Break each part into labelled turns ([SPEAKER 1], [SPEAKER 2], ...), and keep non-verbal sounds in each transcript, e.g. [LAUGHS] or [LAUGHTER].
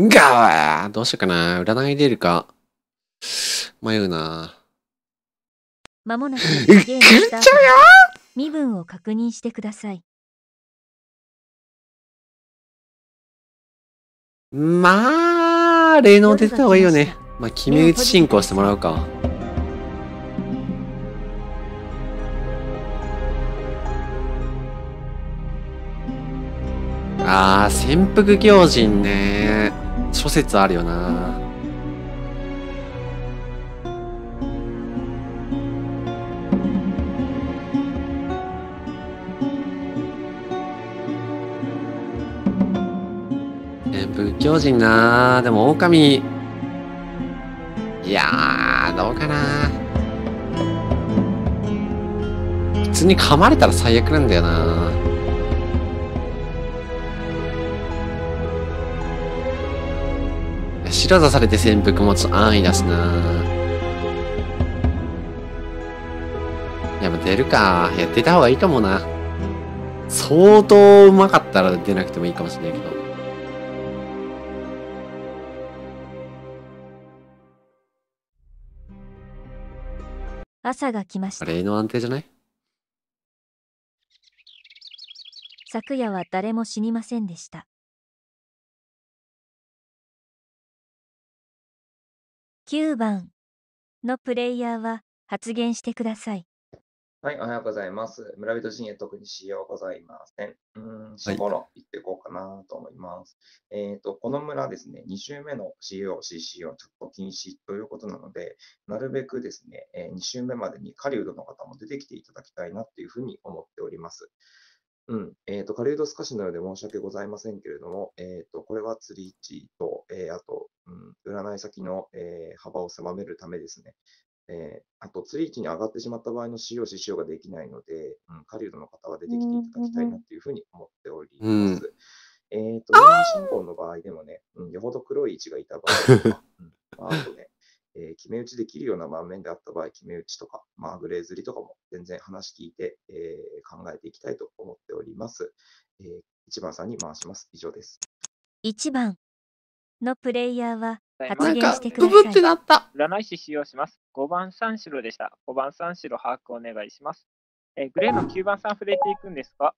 [SPEAKER 1] ガワーどうしようかな。占い出るか。迷うな。
[SPEAKER 2] ぁ。もっくるっちゃうよト。身分を確認してください。
[SPEAKER 3] ま
[SPEAKER 1] あ、霊能出た方がいいよね。
[SPEAKER 3] まあ、決め打ち進行してもらうか。ああ、潜伏行人ね諸説あるよなえ仏教人なでも狼いやどうかな普通に噛まれたら最悪なんだよな白座されて潜伏持つ安易だしないや、もう出るか。やってた方がいいかもな。相当うまかったら出なくてもいいかもしれないけど。
[SPEAKER 2] 朝が来まし
[SPEAKER 3] た。あれ、の安定じゃない
[SPEAKER 2] 昨夜は誰も死にませんでした。9番のプレイヤーは発言してください。
[SPEAKER 4] はい、おはようございます。村人陣営特にしようございません。うん、しごろ行っていこうかなと思います。はい、えっ、ー、と、この村ですね、2週目の CO、CC はちょっと禁止ということなので、なるべくですね、え2週目までに狩人の方も出てきていただきたいなというふうに思っております。うん。えっ、ー、と、狩人透かしなので申し訳ございませんけれども、えっ、ー、と、これは釣り位置と、えー、あと、うん、占い先の、え幅を狭めるためですね。えあと、釣り位置に上がってしまった場合の使用、使用ができないので、うん、狩人の方は出てきていただきたいなというふうに思っており
[SPEAKER 5] ます。うん、
[SPEAKER 4] えっ、と、人間信仰の場合でもね、うん、よほど黒い位置がいた場
[SPEAKER 5] 合は、[LAUGHS] う
[SPEAKER 4] ん、まあ、あとね、え決め打ちできるような場面であった場合、決め打ちとか、まあ、グレーズリとかも全然話聞いて、え考えていきたいと思っております。え1番さんに回しま
[SPEAKER 6] す。以上です。
[SPEAKER 2] 1番のプレイヤーは発言してください。ブってな
[SPEAKER 6] った。占い師使用します。5番三白でした。5番三白把握お願いします。えー、グレーの9番さん触れていくんですが、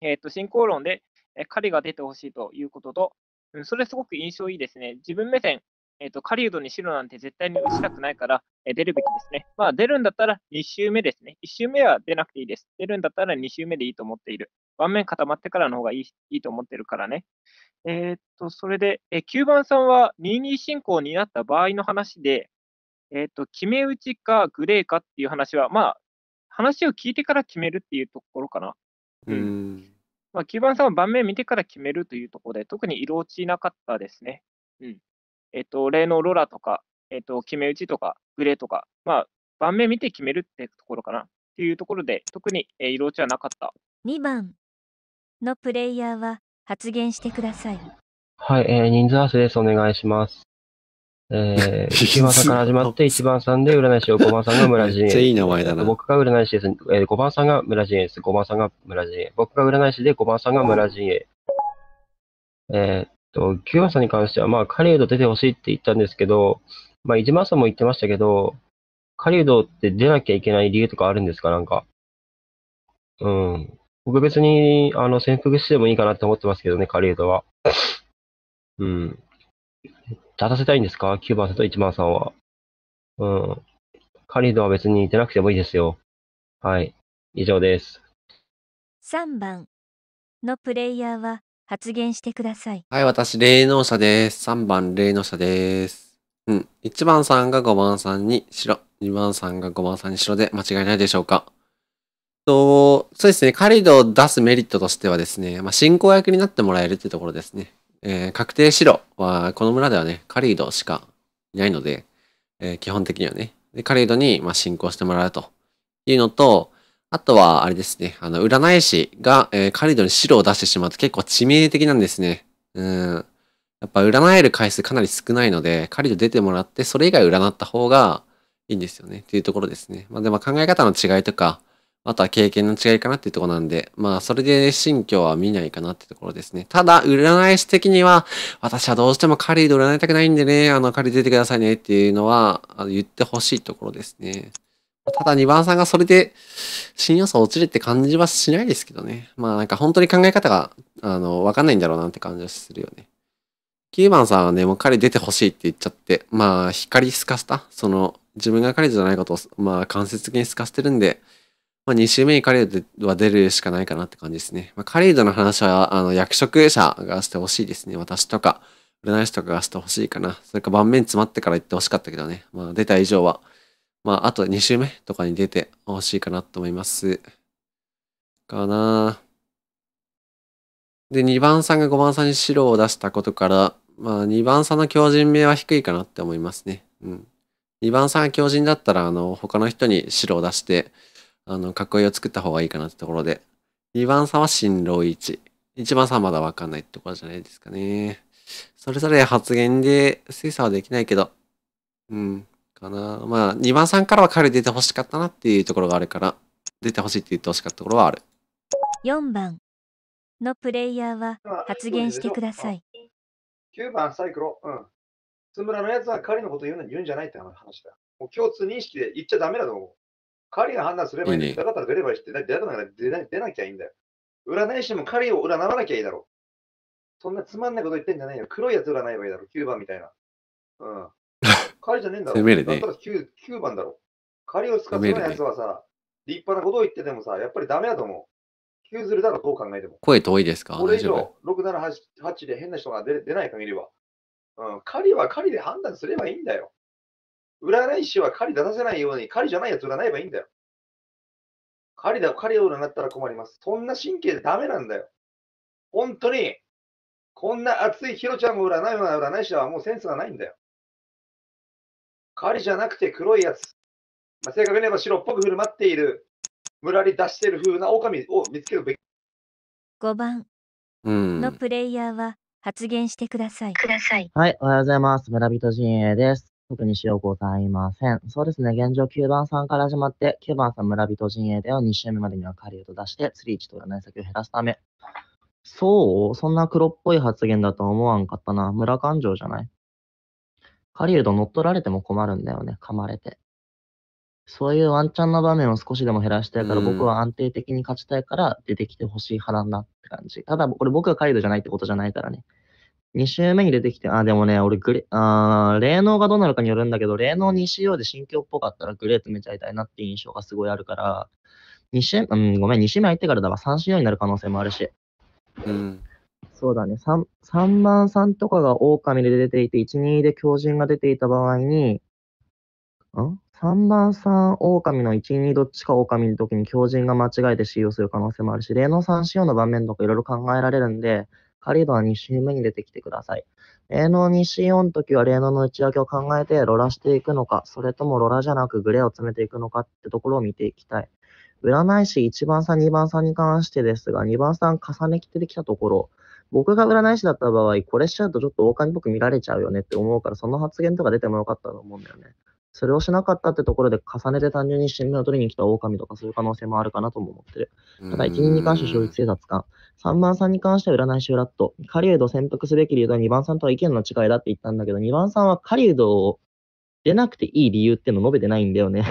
[SPEAKER 6] えっと進行論で、えー、彼が出てほしいということと、うん、それすごく印象いいですね。自分目線、えリー、と、狩人に白なんて絶対に打ちたくないから、えー、出るべきですね。まあ、出るんだったら2周目ですね。1周目は出なくていいです。出るんだったら2周目でいいと思っている。盤面固まってからの方がいいいいと思ってるからね。えー、っと、それで、えー、9番さんは22進行になった場合の話で、えー、っと、決め打ちかグレーかっていう話は、まあ、話を聞いてから決めるっていうところかな。
[SPEAKER 5] うん
[SPEAKER 6] まあ、9番さんは盤面見てから決めるというところで、特に色落ちなかったですね。うん。えっと、例のロラとか、えっと、決め打ちとか、グレーとか、まあ、盤面見て決めるってところかなっていうところで、特に、えー、色落ちはなかった。
[SPEAKER 2] 2番のプレイヤーは発言してください。
[SPEAKER 7] はい、えー、人数合わせです。お願いします。えー、1 [LAUGHS] 番から始まって、1番さんで占い師を5番さんが村人。めいい前だな。僕が占い師です。えー、5番さんが村人です。5番さんが村人。僕が占い師で5番さんが村人。えー、と、番さんに関しては、まあ、狩人出てほしいって言ったんですけど、まあ、いじさんも言ってましたけど、狩人って出なきゃいけない理由とかあるんですかなんか。うん。僕別に、あの、潜伏してもいいかなって思ってますけどね、狩人は。うん。立たせたいんですか ?9 番さんと1番さんは。うん。狩人は別に出なくてもいいですよ。はい。以上です。
[SPEAKER 2] 3番のプレイヤーは発言してください。
[SPEAKER 3] はい、私、霊能者です。3番、霊能者です。うん。1番さんが5番さんに白。2番さんが5番さんに白で間違いないでしょうか。と、そうですね。カリドを出すメリットとしてはですね、まあ、進行役になってもらえるってところですね。えー、確定白は、この村ではね、カリドしかいないので、えー、基本的にはね。で、リドに、まあ、進行してもらうというのと、あとは、あれですね。あの、占い師が、えー、カリドに白を出してしまうと結構致命的なんですね。うん。やっぱ占える回数かなり少ないので、カリド出てもらって、それ以外占った方がいいんですよね。っていうところですね。まあでも考え方の違いとか、あとは経験の違いかなっていうところなんで、まあそれで信教は見ないかなってところですね。ただ、占い師的には、私はどうしてもカリド占いたくないんでね、あの、カリ出てくださいねっていうのは、あの言ってほしいところですね。ただ2番さんがそれで新要素落ちるって感じはしないですけどね。まあなんか本当に考え方が、あの、わかんないんだろうなって感じはするよね。9番さんはね、もう彼出てほしいって言っちゃって、まあ光透かした、その自分が彼じゃないことを、まあ間接的に透かしてるんで、まあ2周目に彼は出るしかないかなって感じですね。まあ彼の話は、あの、役職者がしてほしいですね。私とか、占い師とかがしてほしいかな。それか盤面詰まってから言ってほしかったけどね。まあ出た以上は、まあ、あと2週目とかに出てほしいかなと思います。かなで、2番さんが5番さんに白を出したことから、まあ、2番さんの強靭名は低いかなって思いますね。うん。2番さんが強靭だったら、あの、他の人に白を出して、あの、囲いを作った方がいいかなってところで、2番さんは新郎1。1番さんはまだわかんないってところじゃないですかね。それぞれ発言で精査はできないけど、うん。かな。まあ、2番さんからは彼出てほしかったなっていうところがあるから、出てほしいって言ってほしかったところはある。
[SPEAKER 2] 4番のプレイヤーは発言してください。
[SPEAKER 8] 9番サイクロ、うん。つむらのやつは彼のこと言うの言うんじゃないって話だ。もう共通認識で言っちゃダメだと思う。彼が判断すればいい。だから出ればいいって、出な出な出なきゃいいんだよ。占い師も彼を占わなきゃいいだろう。そんなつまんないこと言ってんじゃないよ。黒いやつ占えばいいだろう。9番みたいな。うん。狩じゃねえんだろ。攻めるね。た 9, 9番だろ。狩を使ってないやつはさ、ね、立派なことを言ってでもさ、やっぱりダメだと思う。9ずるだろ、どう考えても。声遠いですかこれ以上、6、7、8で変な人が出出ない限りは。うん、狩りは狩りで判断すればいいんだよ。占い師は狩り出させないように、狩りじゃないやつ占えばいいんだよ。狩りだ、狩りを占ったら困ります。そんな神経でダメなんだよ。本当に、こんな熱いヒロちゃんも占うような占い師はもうセンスがないんだよ。狩りじゃなくて黒いやつ。まあ、正確に言えば白っぽく振る舞っている、村に出している風な狼を見つけるべき。
[SPEAKER 2] 5番のプレイヤーは発言してください。ください。
[SPEAKER 9] はい、おはようございます。村人陣営です。特にしようございません。そうですね、現状9番さんから始まって、9番さん村人陣営では2周目までには狩を出して、釣り置と占い先を減らすため。そうそんな黒っぽい発言だと思わんかったな。村勘定じゃない狩人乗っ取られても困るんだよね、噛まれて。そういうワンチャンな場面を少しでも減らしたいから、僕は安定的に勝ちたいから出てきてほしい派なんだって感じ。ただ、これ僕がカイドじゃないってことじゃないからね。2周目に出てきて、あ、でもね、俺グレ、あー霊能がどうなるかによるんだけど、霊能 2CO で心境っぽかったらグレートめちゃいたいなって印象がすごいあるから、2周、うん、ごめん、2周目入ってからだわ、3CO になる可能性もあるし。うん。そうだね、3, 番万3とかが狼で出ていて、1、2で狂人が出ていた場合に、ん ?3 番3狼の1、2どっちか狼の時に狂人が間違えて使用する可能性もあるし、例の3使の場面とかいろいろ考えられるんで、仮人は2周目に出てきてください。霊能2 c 4の時は霊能の内訳を考えてロラしていくのか、それともロラじゃなくグレーを詰めていくのかってところを見ていきたい。占い師1番さん、2番さんに関してですが、2番さん重ねきてできたところ、僕が占い師だった場合、これしちゃうとちょっと狼金っぽく見られちゃうよねって思うから、その発言とか出てもよかったと思うんだよね。それをしなかったってところで重ねて単純に新聞を取りに来た狼とかそういう可能性もあるかなとも思ってる。ただ1、人に関して消費生活官、3番さんに関しては占い師フラット、狩人潜伏すべき理由は2番さんとは意見の違いだって言ったんだけど、2番さんは狩人を出なくていい理由っていうのを述べてないんだよね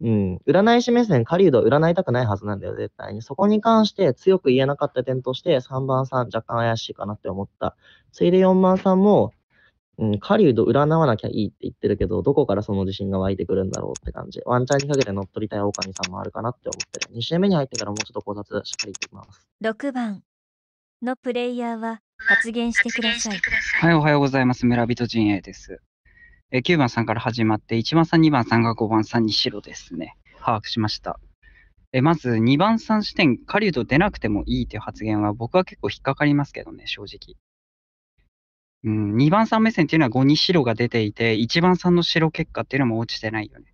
[SPEAKER 9] うん、占い師目線、狩人を占いたくないはずなんだよ、絶対に。そこに関して強く言えなかった点として、3番さん若干怪しいかなって思った。ついで4番さんも、うん、狩人占わなきゃいいって言ってるけど、どこからその自信が湧いてくるんだろうって感じ。ワンチャンにかけて乗っ取りたい狼さんもあるかなって思ってる。2試合目に入ってからもうちょっと考察しっかりいきます。
[SPEAKER 2] 6番のプレイヤーは発言してください。
[SPEAKER 10] はい、おはようございます。村人陣営です。えー、9番さんから始まって、1番さん、2番さんが5番さんに白ですね。把握しました。えー、まず、2番さん視点、狩人出なくてもいいという発言は、僕は結構引っかかりますけどね、正直。うん、2番さん目線っていうのは5に白が出ていて、1番さんの白結果っていうのも落ちてないよね。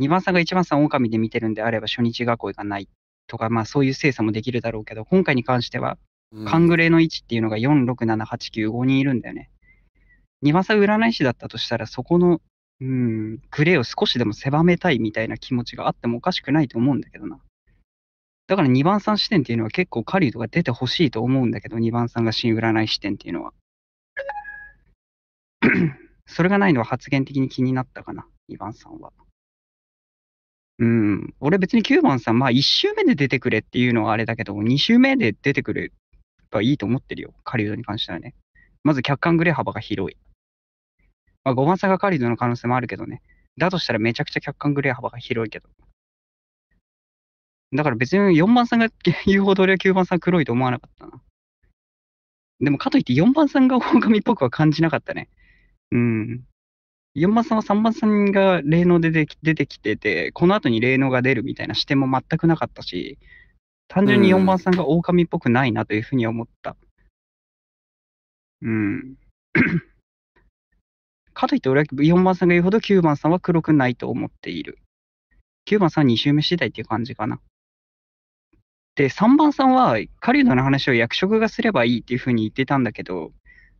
[SPEAKER 10] 2番さんが1番さん狼で見てるんであれば初日囲いがないとか、まあそういう精査もできるだろうけど、今回に関しては、勘カングレの位置っていうのが4、6、7、8、9、5人いるんだよね。番さ占い師だったとしたら、そこの、うん、グレーを少しでも狭めたいみたいな気持ちがあってもおかしくないと思うんだけどな。だから2番さん視点っていうのは結構狩人が出てほしいと思うんだけど、2番さんが新占い視点っていうのは。[CLEARS THROAT] それがないのは発言的に気になったかな、2番さんは。うん、俺別に9番さん、まあ1周目で出てくれっていうのはあれだけど、2周目で出てくればいいと思ってるよ、狩人に関してはね。まず客観グレー幅が広い。まあ、5番んがカリドの可能性もあるけどね。だとしたらめちゃくちゃ客観グレー幅が広いけど。だから別に4番さんが言うほど俺は9番さん黒いと思わなかったな。でもかといって4番さんが狼っぽくは感じなかったね。うん。4番さんは3番さんが霊能で出てきてて、この後に霊能が出るみたいな視点も全くなかったし、単純に4番さんが狼っぽくないなというふうに思った。うん。かといって俺は4番さんが言うほど9番さんは黒くないと思っている。9番さん2周目次第っていう感じかな。で、3番さんは、狩人の話を役職がすればいいっていうふうに言ってたんだけど、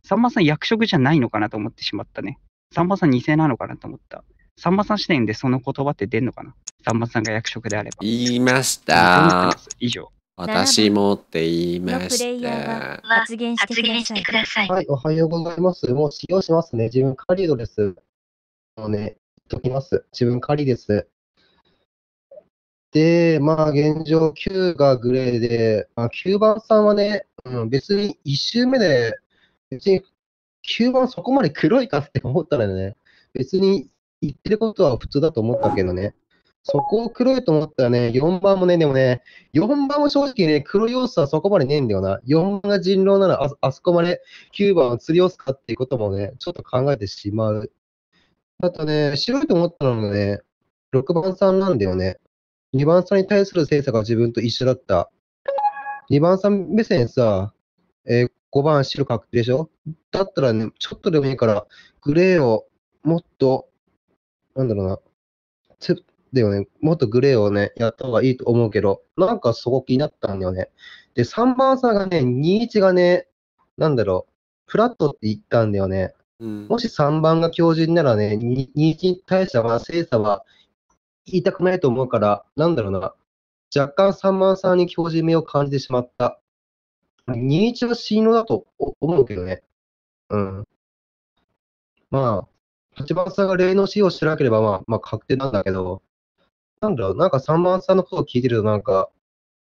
[SPEAKER 10] 3番さん役職じゃないのかなと思ってしまったね。3番さん偽なのかなと思った。3番さん視点でその言葉って出んのかな ?3 番さんが役職であれば。
[SPEAKER 3] 言いました。以上。私もって言いまし
[SPEAKER 2] はた。発言してください。はい、おは
[SPEAKER 11] ようございます。もう使用しますね。自分カリドです。あのね、言っときます。自分カリです。で、まあ現状9がグレーで、まあ、9番さんはね、うん、別に1周目で、別に9番そこまで黒いかって思ったらね、別に言ってることは普通だと思ったけどね。そこを黒いと思ったらね、4番もね、でもね、4番も正直ね、黒要素はそこまでねえんだよな。4番が人狼ならあ、あそこまで9番を釣り押すかっていうこともね、ちょっと考えてしまう。あとね、白いと思ったのもね、6番さんなんだよね。2番さんに対する精査が自分と一緒だった。2番さん目線さ、えー、5番白確定でしょだったらね、ちょっとでもいいから、グレーをもっと、なんだろうな、だよね。もっとグレーをね、やった方がいいと思うけど、なんかそこ気になったんだよね。で、3番さんがね、21がね、なんだろう、フラットって言ったんだよね。うん、もし3番が強靭ならね、21に対しては精査は言いたくないと思うから、なんだろうな、若干3番さんに強靭目を感じてしまった。21は信用だと思うけどね。うん。まあ、8番さんが霊能使用しなければ、まあ、まあ、確定なんだけど、なんだろう、なんか3番さんのことを聞いてると、なんか、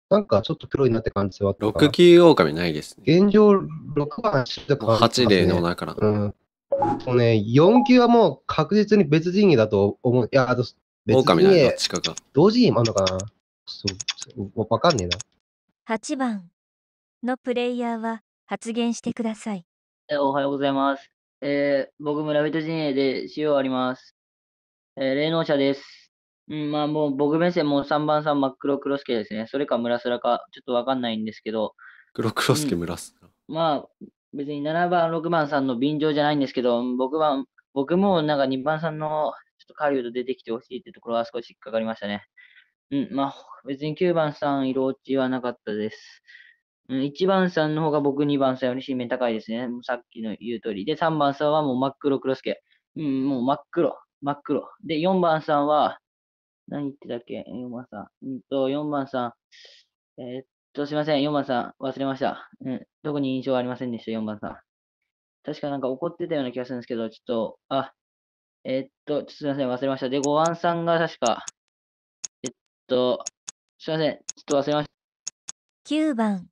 [SPEAKER 11] なんかちょっと黒いなって感じはあった
[SPEAKER 3] かな。6級狼ないですね。
[SPEAKER 11] 現状、6番とか、ね、8例のだから。うん。もうね、4級はもう確実に別陣営だと思う。いや、あと、別陣営。狼同時にあるのかなそう、わかんねえな。
[SPEAKER 2] 8番のプレイヤーは発言してください。
[SPEAKER 12] えおはようございます。えー、僕、村人陣営で使用あります。えー、霊能者です。うん、まあもう僕目線も3番さん真っ黒黒助ですね。それか村スらかちょっとわかんないんですけど。黒黒助村すら、うん、まあ別に7番、6番さんの便乗じゃないんですけど、僕は、僕もなんか2番さんのちょっとカリウド出てきてほしいってところは少し引っかかりましたね。うん、まあ別に9番さん色落ちはなかったです。うん、1番さんの方が僕2番さんよりめ面高いですね。さっきの言う通り。で、3番さんはもう真っ黒黒助。うん、もう真っ黒、真っ黒。で、4番さんは、何言ってたっけ ?4 番さん。うんと、4番さん。えー、っと、すいません。4番さん、忘れました。うん。特に印象はありませんでした、4番さん。確かなんか怒ってたような気がするんですけど、ちょっと、あ、えー、っと、すいません。忘れました。で、5番さんが確か、えっと、すいません。ちょっと忘れました。
[SPEAKER 2] 9番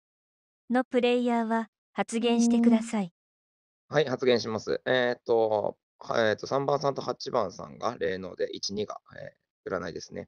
[SPEAKER 2] のプレイヤーは発言してください。
[SPEAKER 4] はい、発言します。えー、っと、えー、っと、3番さんと8番さんが例ので1、2が、えー占いですね。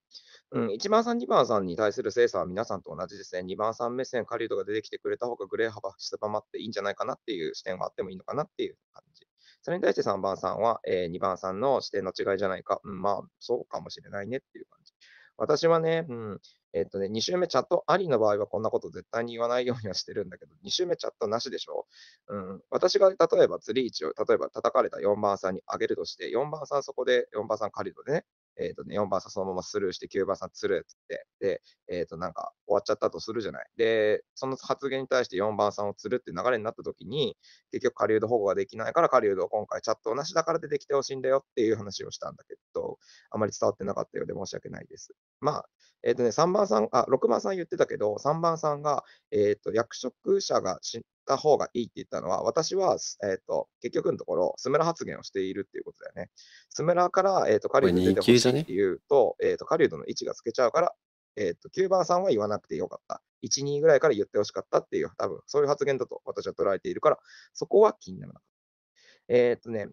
[SPEAKER 4] うん、1番さん、2番さんに対する精査は皆さんと同じですね。2番さん目線、狩人が出てきてくれた方がグレー幅狭まっていいんじゃないかなっていう視点があってもいいのかなっていう感じ。それに対して3番さんは、えー、2番さんの視点の違いじゃないか。うん、まあ、そうかもしれないねっていう感じ。私はね、うん、えっとね、2週目チャットありの場合はこんなこと絶対に言わないようにはしてるんだけど、2週目チャットなしでしょ、うん、私が例えば釣り位置を、例えば叩かれた4番さんにあげるとして、4番さんそこで、4番さん狩りとね、えー、とね、4番さんそのままスルーして、9番さんつるって、で、えっ、ー、と、なんか終わっちゃったとするじゃない。で、その発言に対して4番さんをつるって流れになった時に、結局、狩人保護ができないから、狩人を今回チャットなしだから出てきてほしいんだよっていう話をしたんだけど、あまり伝わってなかったようで申し訳ないです。まあ、えっ、ー、とね、3番さん、あ、6番さん言ってたけど、3番さんが、えっ、と、役職者がしった方がいいって言ったのは、私は、えっ、ー、と、結局のところ、スメラ発言をしているっていうことだよね。スメラから、えっ、ー、と、カリウド出てほしいっていうと、ね、えっ、と、カリウドの位置がつけちゃうから、えっ、と、キ番さんは言わなくてよかった。1、2ぐらいから言ってほしかったっていう、多分、そういう発言だと私は捉えているから、そこは気にならなかった。えっ、とね、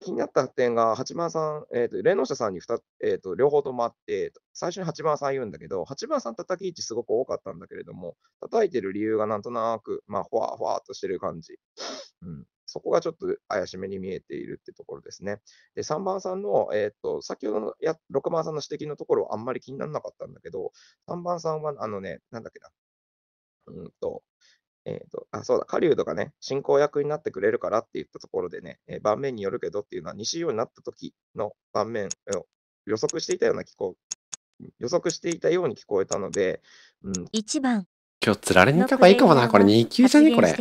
[SPEAKER 4] 気になった点が、八番さん、えーと、霊能者さんに2、えーと、両方ともあって、最初に八番さん言うんだけど、八番さん叩き位置すごく多かったんだけれども、叩いてる理由がなんとなく、まあ、ほわほわっとしてる感じ。うんそこがちょっと怪しめに見えているってところですね。で、3番さんの、えっ、ー、と、先ほどのや6番さんの指摘のところはあんまり気にならなかったんだけど、3番さんは、あのね、なんだっけな、うんと、えっ、ー、と、あ、そうだ、狩人がね、進行役になってくれるからって言ったところでね、えー、盤面によるけどっていうのは、西洋になった時の盤面を予測していたような気候、予測
[SPEAKER 6] していたように聞こえたので、う
[SPEAKER 2] ん、1番。
[SPEAKER 3] 今日、つられにった方がいいかもな、これ2級
[SPEAKER 2] じゃね、これ。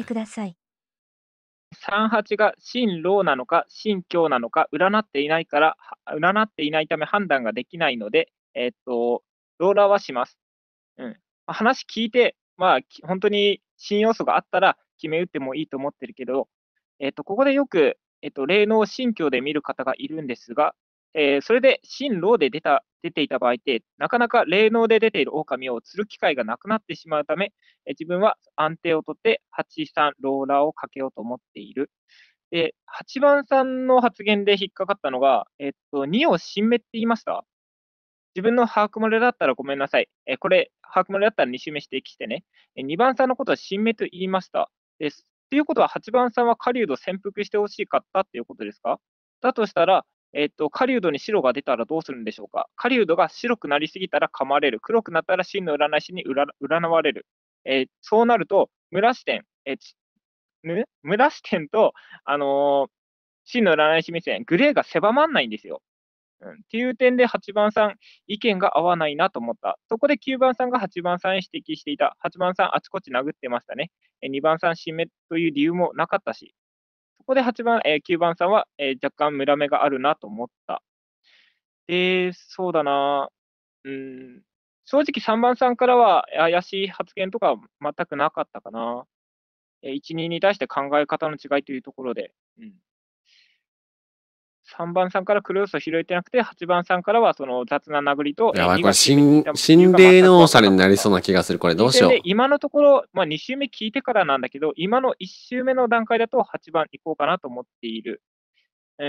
[SPEAKER 6] 38が真老なのか、真教なのか、占っていないから、占っていないため判断ができないので、えっ、と、ローラーはします。うん。話聞いて、まあ、本当に新要素があったら決め打ってもいいと思ってるけど、えー、と、ここでよく、えー、と、霊能信教で見る方がいるんですが、えー、それで新老で出た出ていた場合って、なかなか霊能で出ている狼を釣る機会がなくなってしまうため、え自分は安定をとって8、3、ローラーをかけようと思っている。で、8番さんの発言で引っかかったのが、えと、2を新芽って言いました自分の把握漏れだったらごめんなさい。えこれ、把握漏れだったら2周目指摘してね。え2番さんのことは新芽と言いました。です。ということは、8番さんは狩人潜伏してほしかったということですかだとしたら、えっと、狩人に白が出たらどうするんでしょうか狩人が白くなりすぎたら噛まれる。黒くなったら真の占い師に占われる。えー、そうなると、村視点、えー、村視点と、あのー、真の占い師目線、グレーが狭まらないんですよ。っていう点で8番さん、意見が合わないなと思った。そこで9番さんが8番さんへ指摘していた。8番さん、あちこち殴ってましたね。2番さん、締めという理由もなかったし。そこで8番、えー、9番さんは、えー、若干ムラ目があるなと思った。で、そうだな。うん、正直3番さんからは怪しい発言とか全くなかったかな。えー、1、2に対して考え方の違いというところで。うん3番さんからクロスを拾えてなくて、8番さんからはその雑な殴りと、やばい、これ
[SPEAKER 3] 心、心霊のされになりそうな気がする、これどうしよう。
[SPEAKER 6] 今のところ、まあ、2周目聞いてからなんだけど、今の1周目の段階だと8番いこうかなと思っている。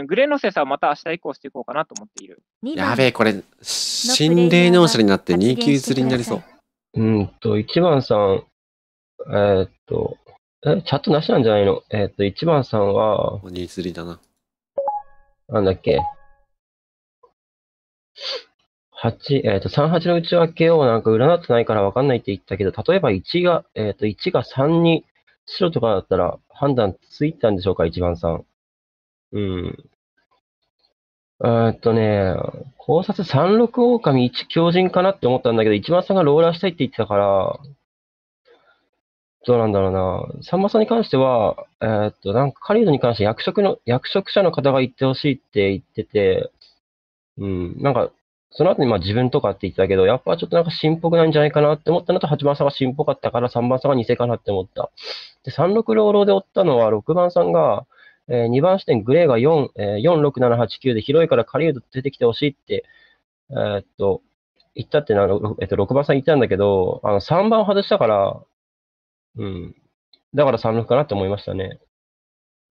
[SPEAKER 6] グレノセさサはまた明日以降していこうかなと思っている。やべえ、こ
[SPEAKER 7] れ、心
[SPEAKER 3] 霊納車になっ
[SPEAKER 6] て2級釣りになりそう。
[SPEAKER 7] うんと、1番さん、えー、っと、え、チャットなしなんじゃないのえー、っと、1番さんは、2釣りだな。なんだっけ。8、えっ、ー、と、3八の内訳をなんか占ってないから分かんないって言ったけど、例えば1が、えっ、ー、と、1が3に白とかだったら判断ついたんでしょうか、1番3。うん。えっとね、考察3六狼1強人かなって思ったんだけど、1番さんがローラーしたいって言ってたから、どうなんだろうな。さんまさんに関しては、えー、っと、なんか、狩人に関して役職の、役職者の方が言ってほしいって言ってて、うん、なんか、その後にまあ自分とかって言ってたけど、やっぱちょっとなんか新っぽくないんじゃないかなって思ったのと、8番さんが新っぽかったから3番さんが偽かなって思った。で、36老老で追ったのは6番さんが、えー、2番視点グレーが4、えー、46789で広いから狩人出てきてほしいって、えー、っと、言ったってな、えっと、6番さん言ったんだけど、あの、3番を外したから、うん。だから3六かなって思いましたね。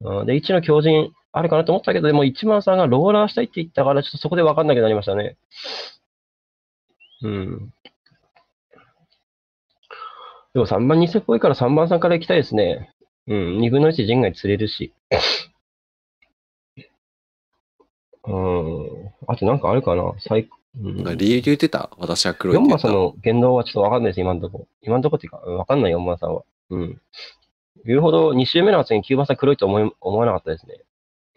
[SPEAKER 7] うん、で、1の強靭あるかなと思ったけど、でも1番さんがローラーしたいって言ったから、ちょっとそこで分かんなくなりましたね。うん。でも3番2世っぽいから3番さんから行きたいですね。うん、2分の1陣外釣れるし。うん。あとなんかあるかな最うん、理由言ってた私は黒いっ4マさんの言動はちょっとわかんないです、今のとこ。今のとこっていうか、わかんない4マさんは。うん。言うほど2周目の発言9番さん黒いと思い思わなかったですね。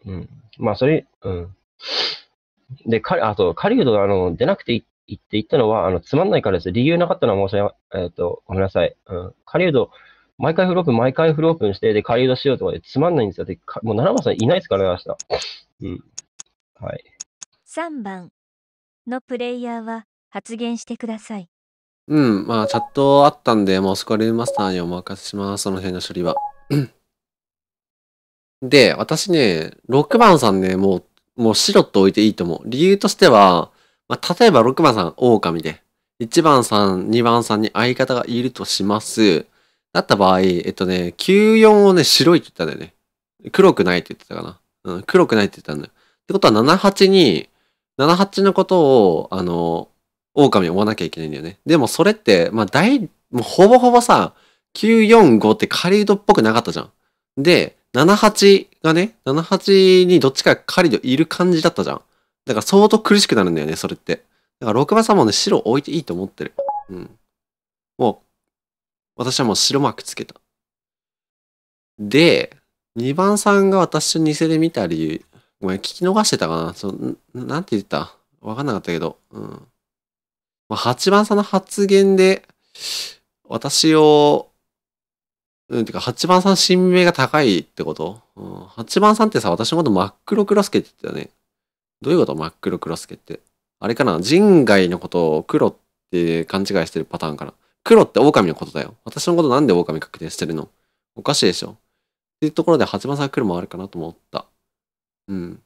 [SPEAKER 7] うん。まあ、それ、うん。で、かあと、狩人があの出なくてい言って言ったのは、あのつまんないからです。理由なかったのは申し訳ない。えっ、ー、と、ごめんなさい。うん。ウド、毎回フロープン、毎回フロープンして、で、ウドしようとかでつまんないんですよ。で、もう7番さんいないですからね、明日。うん。はい。
[SPEAKER 2] 3番。のプレイヤーは発言してください。
[SPEAKER 3] うん、まあチャットあったんで、もうそこはルーマスターにお任せします、その辺の処理は。で、私ね、6番さんね、もう、もう白と置いていいと思う。理由としては、まあ、例えば6番さん、狼で、1番さん、2番さんに相方がいるとします。だった場合、えっとね、94をね、白いって言ったんだよね。黒くないって言ってたかな。うん、黒くないって言ったんだよ。ってことは78に、78のことを、あの、狼追わなきゃいけないんだよね。でもそれって、まあ大、もうほぼほぼさ、945って狩人っぽくなかったじゃん。で、78がね、78にどっちか狩人いる感じだったじゃん。だから相当苦しくなるんだよね、それって。だから6番さんもね、白置いていいと思ってる。うん。もう、私はもう白マークつけた。で、2番さんが私と偽で見た理由、ごめん、聞き逃してたかなそなんて言ったわかんなかったけど。うん。まあ、8番さんの発言で、私を、うん、てか、8番さん神明が高いってこと、うん、?8 番さんってさ、私のこと真っ黒クロスケって言ったよね。どういうこと真っ黒クロスケって。あれかな人外のことを黒って勘違いしてるパターンかな。黒って狼のことだよ。私のことなんで狼確定してるのおかしいでしょっていうところで8番さん黒もあるかなと思った。うん。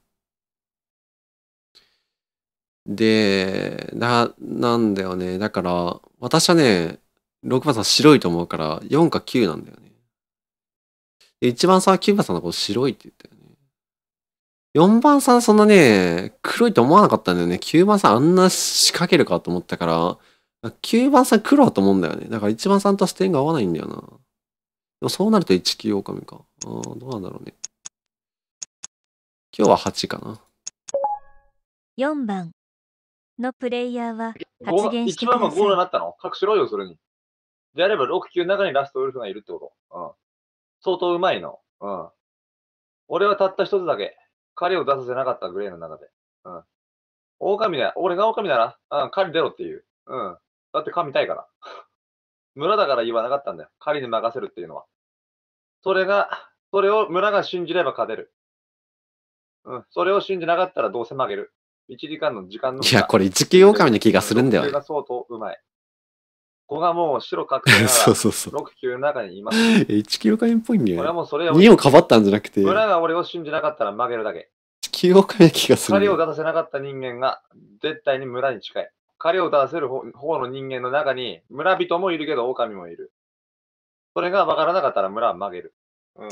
[SPEAKER 3] で、な、なんだよね。だから、私はね、6番さん白いと思うから、4か9なんだよね。で、1番さんは9番さんのこと白いって言ったよね。4番さんそんなね、黒いと思わなかったんだよね。9番さんあんな仕掛けるかと思ったから、9番さん黒だと思うんだよね。だから1番さんとは視点が合わないんだよな。でもそうなると1級狼か。ああ、どうなんだろうね。今日は8かな。
[SPEAKER 2] 4番のプレイヤーは発言してください。1番は5にな
[SPEAKER 8] ったの隠しろよ、それに。であれば6、9の中にラストウルフがいるってこと。うん。相当うまいの。うん。俺はたった一つだけ。彼を出させなかったグレーの中で。うん。狼だ。俺が狼なら、うん、り出ろっていう。うん。だって神たいから。[LAUGHS] 村だから言わなかったんだよ。狩りに任せるっていうのは。それが、それを村が信じれば勝てる。うん。それを信じなかったらどうせ曲げる。一時間の時間の。いや、これ一級狼の気がするんだよね。が相当うまい。こがもう白確定 [LAUGHS] そうそうそう。6級の中にいます。
[SPEAKER 3] 一級狼っぽいんだよ、俺はもうそれを。2をかばったんじゃなくて。村
[SPEAKER 8] が俺を信じなかったら曲げるだけ。
[SPEAKER 3] 一級狼の気がする。彼を出
[SPEAKER 8] せなかった人間が絶対に村に近い。彼を出せる方の人間の中に村人もいるけど狼もいる。それがわからなかったら村は曲げる。うん。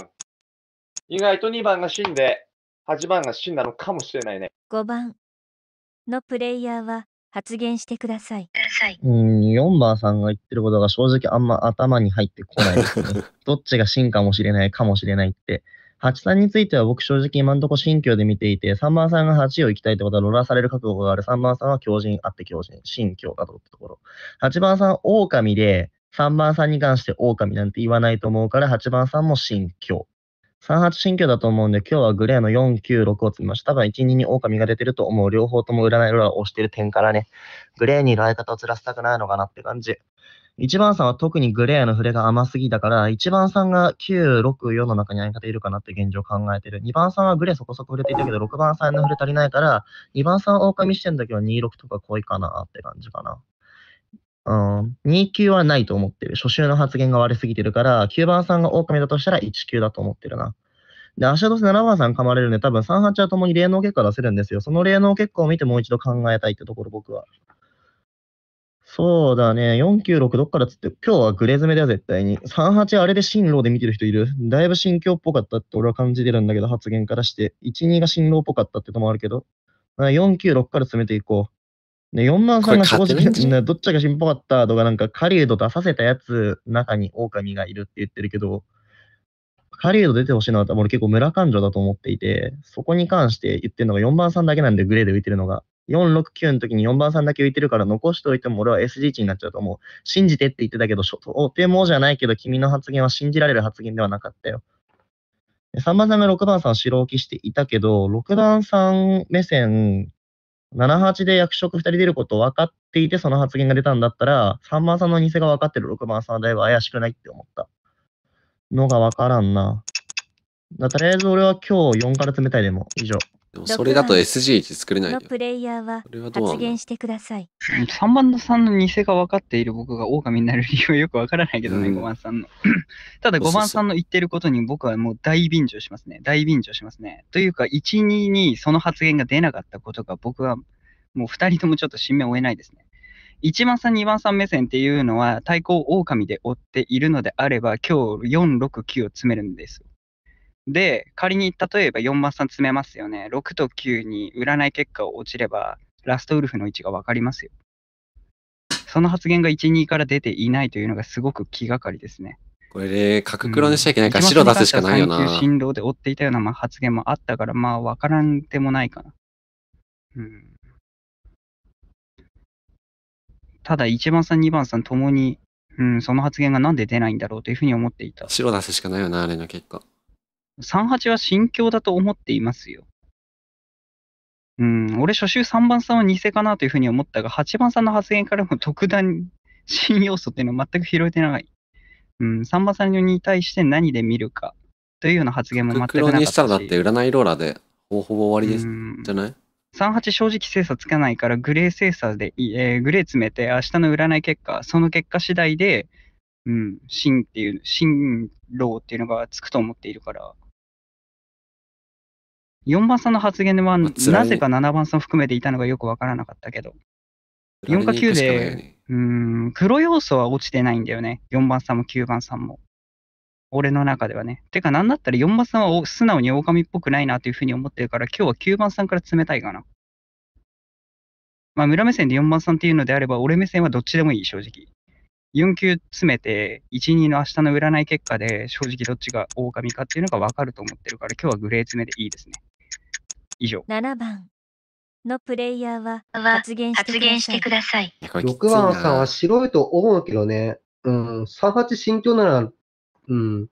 [SPEAKER 8] 意外と2番が死んで、8番が真なのかもしれ
[SPEAKER 2] ないね。5番のプレイヤーは発言してください。う
[SPEAKER 9] ん、4番さんが言ってることが正直あんま頭に入ってこないですね。[LAUGHS] どっちが真かもしれないかもしれないって。8さんについては僕正直今んとこ新居で見ていて、3番さんが8を行きたいってことはロラされる覚悟がある。3番さんは狂人あって狂人、新居だとってところ。8番さん狼で、3番さんに関して狼なんて言わないと思うから、8番さんも新居。3八新居だと思うんで、今日はグレーの4、9、6を積みました。多分1、2に狼が出てると思う。両方とも占いを押してる点からね、グレーにいる相方をずらしたくないのかなって感じ。1番さんは特にグレーの触れが甘すぎだから、1番さんが9、6、4の中に相方いるかなって現状を考えてる。2番さんはグレーそこそこ触れていたけど、6番さんの触れ足りないから、2番さん狼視点だけは2、6とか濃いかなって感じかな。うん、2級はないと思ってる。初週の発言が悪すぎてるから、9番さんが狼だとしたら1級だと思ってるな。で、明日どうせ7番さん噛まれるんで、多分3、8はともに霊能結果出せるんですよ。その霊能結果を見てもう一度考えたいってところ、僕は。そうだね。496どっからつって、今日はグレ詰めだよ、絶対に。38あれで新郎で見てる人いる。だいぶ心境っぽかったって俺は感じてるんだけど、発言からして。12が新郎っぽかったってともあるけど。49、6から詰めていこう。で、4万さんが正直、どっちが心配だかったとか、なんか、狩人出させたやつ、中に狼がいるって言ってるけど、狩人出てほしいのは、俺結構村感情だと思っていて、そこに関して言ってるのが4番さんだけなんで、グレーで浮いてるのが。469の時に4番さんだけ浮いてるから残しておいても俺は SG 値になっちゃうと思う。信じてって言ってたけど、とてもじゃないけど君の発言は信じられる発言ではなかったよ。3番さんが6番さんを白置きしていたけど、6番さん目線78で役職2人出ること分かっていて、その発言が出たんだったら、3番さんの偽が分かってる6番さんだいぶ怪しくないって思ったのが分からんな。とりあえず俺は今日4から冷たいでも、以上。でもそれだと
[SPEAKER 2] s g 1作れないプレイヤーは発言してください。
[SPEAKER 10] 3番の3の偽が分かっている僕が狼になる理由はよく分からないけどね、うん、5番さんの。[LAUGHS] ただ5番さんの言ってることに僕はもう大便乗しますね。大便乗しますね。というか、1、2にその発言が出なかったことが僕はもう2人ともちょっと新目を追えないですね。1番さん、2番さん目線っていうのは対抗狼で追っているのであれば、今日4、6、9を詰めるんですよ。で、仮に例えば4マスさん詰めますよね。6と9に占い結果を落ちれば、ラストウルフの位置が分かりますよ。その発言が1、2から出ていないというのがすごく気がかりですね。
[SPEAKER 3] これで、角黒にしちゃいけないから、白出すしかないよな。う
[SPEAKER 10] 振動で追っていたようなまあ発言もあったから、まあ分からんでもないかな。うん。ただ、1番さん、2番さんともに、うん、その発言がなんで出ないんだろうというふうに思ってい
[SPEAKER 3] た。白出すしかないよな、あ
[SPEAKER 10] れの結果。38は心境だと思っていますよ。うん、俺、初週3番さんは偽かなというふうに思ったが、8番さんの発言からも特段新要素っていうのは全く拾えてない。うん、3番さんに対して何で見るかというような発言も全くなかったし。にしたら
[SPEAKER 3] だって占いローラでほぼほぼ終わりです、じゃな
[SPEAKER 10] い ?38 正直精査つかないからグレー精査で、えー、グレー詰めて明日の占い結果、その結果次第で、うん、真っていう、新郎っていうのがつくと思っているから、4番さんの発言は、なぜか7番さん含めていたのがよく分からなかったけど、4か9で、うん、黒要素は落ちてないんだよね。4番さんも9番さんも。俺の中ではね。てか、なんだったら4番さんは素直に狼っぽくないなというふうに思ってるから、今日は9番さんから冷たいかな。まあ、村目線で4番さんっていうのであれば、俺目線はどっちでもいい、正直。4 9詰めて、1、2の明日の占い結果で、正直どっちが狼かっていうのが分かると思ってるから、今日はグレー詰めでいいですね。以上。
[SPEAKER 2] 7番のプレイヤーは発言してください。
[SPEAKER 10] 6番さんは
[SPEAKER 11] 白いと思うけどね。うん、38心境なら、うん、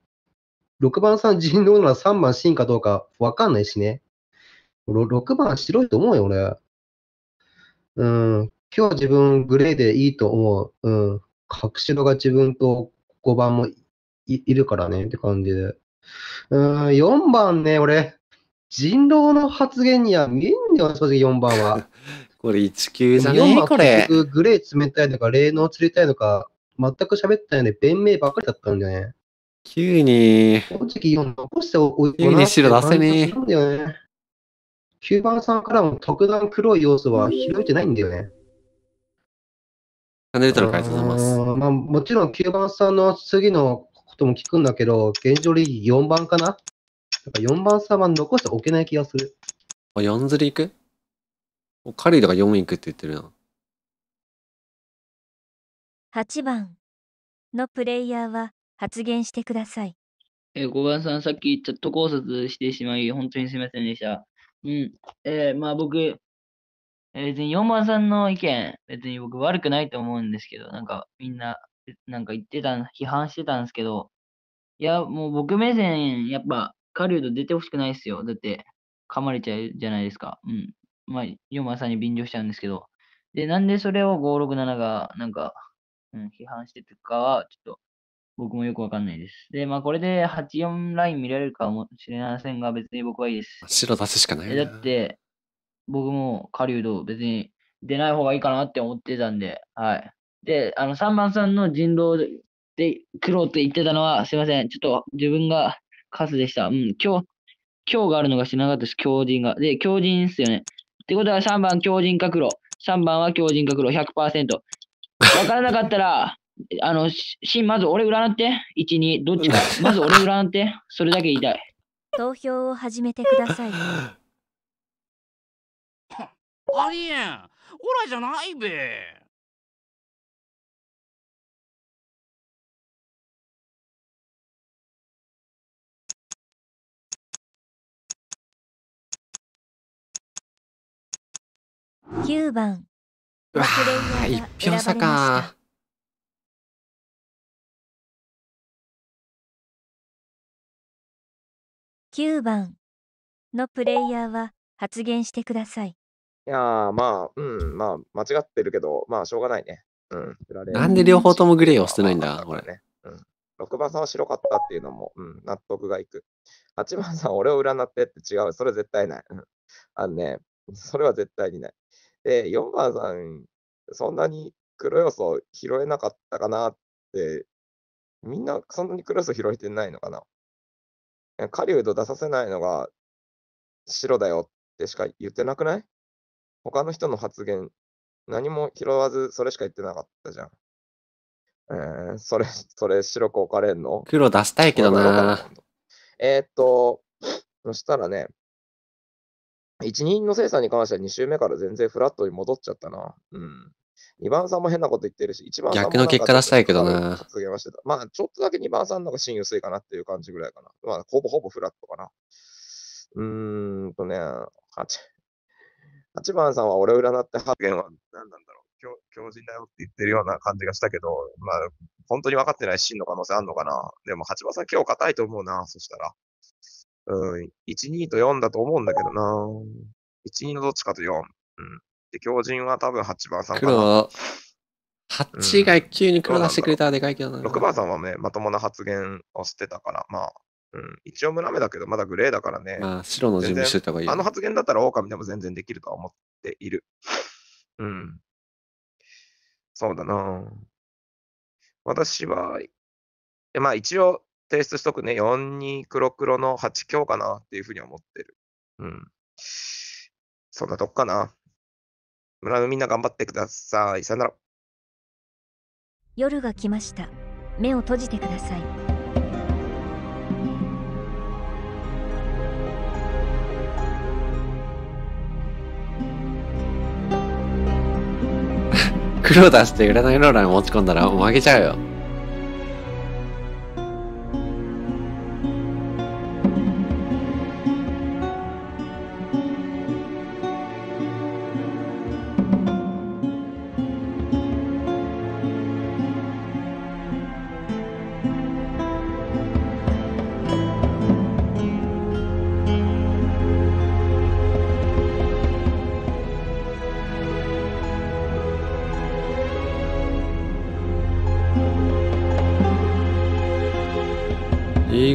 [SPEAKER 11] 6番さん人狼なら3番真かどうかわかんないしね。6番白いと思うよ、俺。うん、今日自分グレーでいいと思う。うん、し白が自分と5番もいるからねって感じで。うん、4番ね、俺。人狼の発言には見えんねよ、正直4番は。[LAUGHS] これ1級じゃねえこれ。グレー冷たいのか、霊能冷たいのか、全く喋ってないので、弁明ばかりだったんだよね。急に。正直4残しておいてに白出せねえ。9番さんからも特段黒い要素は拾えてないんだよね。チャンネル登録ありがとうございます。まあ、もちろん9番さんの次のことも聞くんだけど、現状で4番かななんか4番、3番残しておけない気がする。
[SPEAKER 3] あ、ヤンズリ行くカリーだから4行くって言ってるな。
[SPEAKER 2] 8番のプレイヤーは発言してください。
[SPEAKER 12] えー、5番さん、さっきちょっと考察してしまい、本当にすみませんでした。うん。えー、まあ僕、別に4番さんの意見、別に僕悪くないと思うんですけど、なんかみんな、なんか言ってた、批判してたんですけど、いや、もう僕目線、やっぱ狩人出てほしくないですよ。だって、噛まれちゃうじゃないですか。うん。まあ、ヨマさんに便乗しちゃうんですけど。で、なんでそれを567が、なんか、うん、批判してたかは、ちょっと、僕もよくわかんないです。で、まあ、これで84ライン見られるかもしれませんが、別に僕はいいです。白出すしかないだって、僕も狩人別に出ない方がいいかなって思ってたんで、はい。で、あの、3番さんの人狼で苦労って言ってたのは、すいません。ちょっと自分が数でした。うん、今日、今日があるのが知らなかったです、狂人が。で、狂人ですよね。ってことは3番、狂人格黒。3番は強人格黒100%。わからなかったら、[LAUGHS] あの、し、まず俺占って。1、2、どっちか。[LAUGHS] まず俺占って。
[SPEAKER 2] それだけ言いたい。投票を始めてください。あ [LAUGHS] りえん。オラ
[SPEAKER 1] じゃないべ。9番わ1票差か
[SPEAKER 2] 9番のプレイヤーは発言してください。
[SPEAKER 4] いやーまあ、うん、まあ、間違ってるけど、まあ、しょうがないね。うん。なんで両方ともグレーを捨てないんだ、
[SPEAKER 7] これ。ね、う
[SPEAKER 4] ん。6番さんは白かったっていうのも、うん、納得がいく。8番さん、俺を占ってって違う。それ絶対ない。ん、あのね、それは絶対にない。で、4番さん、そんなに黒要素拾えなかったかなって、みんなそんなに黒要素拾えてないのかな。狩人出させないのが白だよってしか言ってなくない他の人の発言、何も拾わずそれしか言ってなかったじゃん。えー、それ、それ白く置かれんの
[SPEAKER 1] 黒出したいけどな。
[SPEAKER 4] えー、っと、そしたらね、一人の精産に関しては二周目から全然フラットに戻っちゃったな。うん。二番さんも変なこと言ってるし、一番逆の結果出したいけどな。発言はしてた。まあ、ちょっとだけ二番さんの方が芯薄いかなっていう感じぐらいかな。まあ、ほぼほぼフラットかな。うーんとね、八番さんは俺を占って発言は
[SPEAKER 5] 何なんだろう。強強だよって
[SPEAKER 4] 言ってるような感じがしたけど、まあ、本当に分かってない真の可能性あるのかな。でも、八番さん今日硬いと思うな、そしたら。うん、1、2と4だと思うんだけどな。1、2のどっちかと4。うん。で、強人は多分8番さんかな。
[SPEAKER 3] 黒、8が急に黒出してくれたらでかいけどな。うん、6
[SPEAKER 4] 番さんはね、まともな発言をしてたから、まあ、うん、一応村目だけど、まだグレーだからね。
[SPEAKER 3] まあ、白の準備してた方がいい。あの
[SPEAKER 4] 発言だったら狼でも全然できるとは思っている。うん。そうだな私は、まあ一応、提出しとくね。42黒黒の8強かなっていうふうに思ってる。うん。そんなとこかな。村のみんな頑張ってください。さよなら。
[SPEAKER 2] 夜が来ました。目を閉じてください。[LAUGHS]
[SPEAKER 3] 黒出して占い色ーに持ち込んだら負けちゃうよ。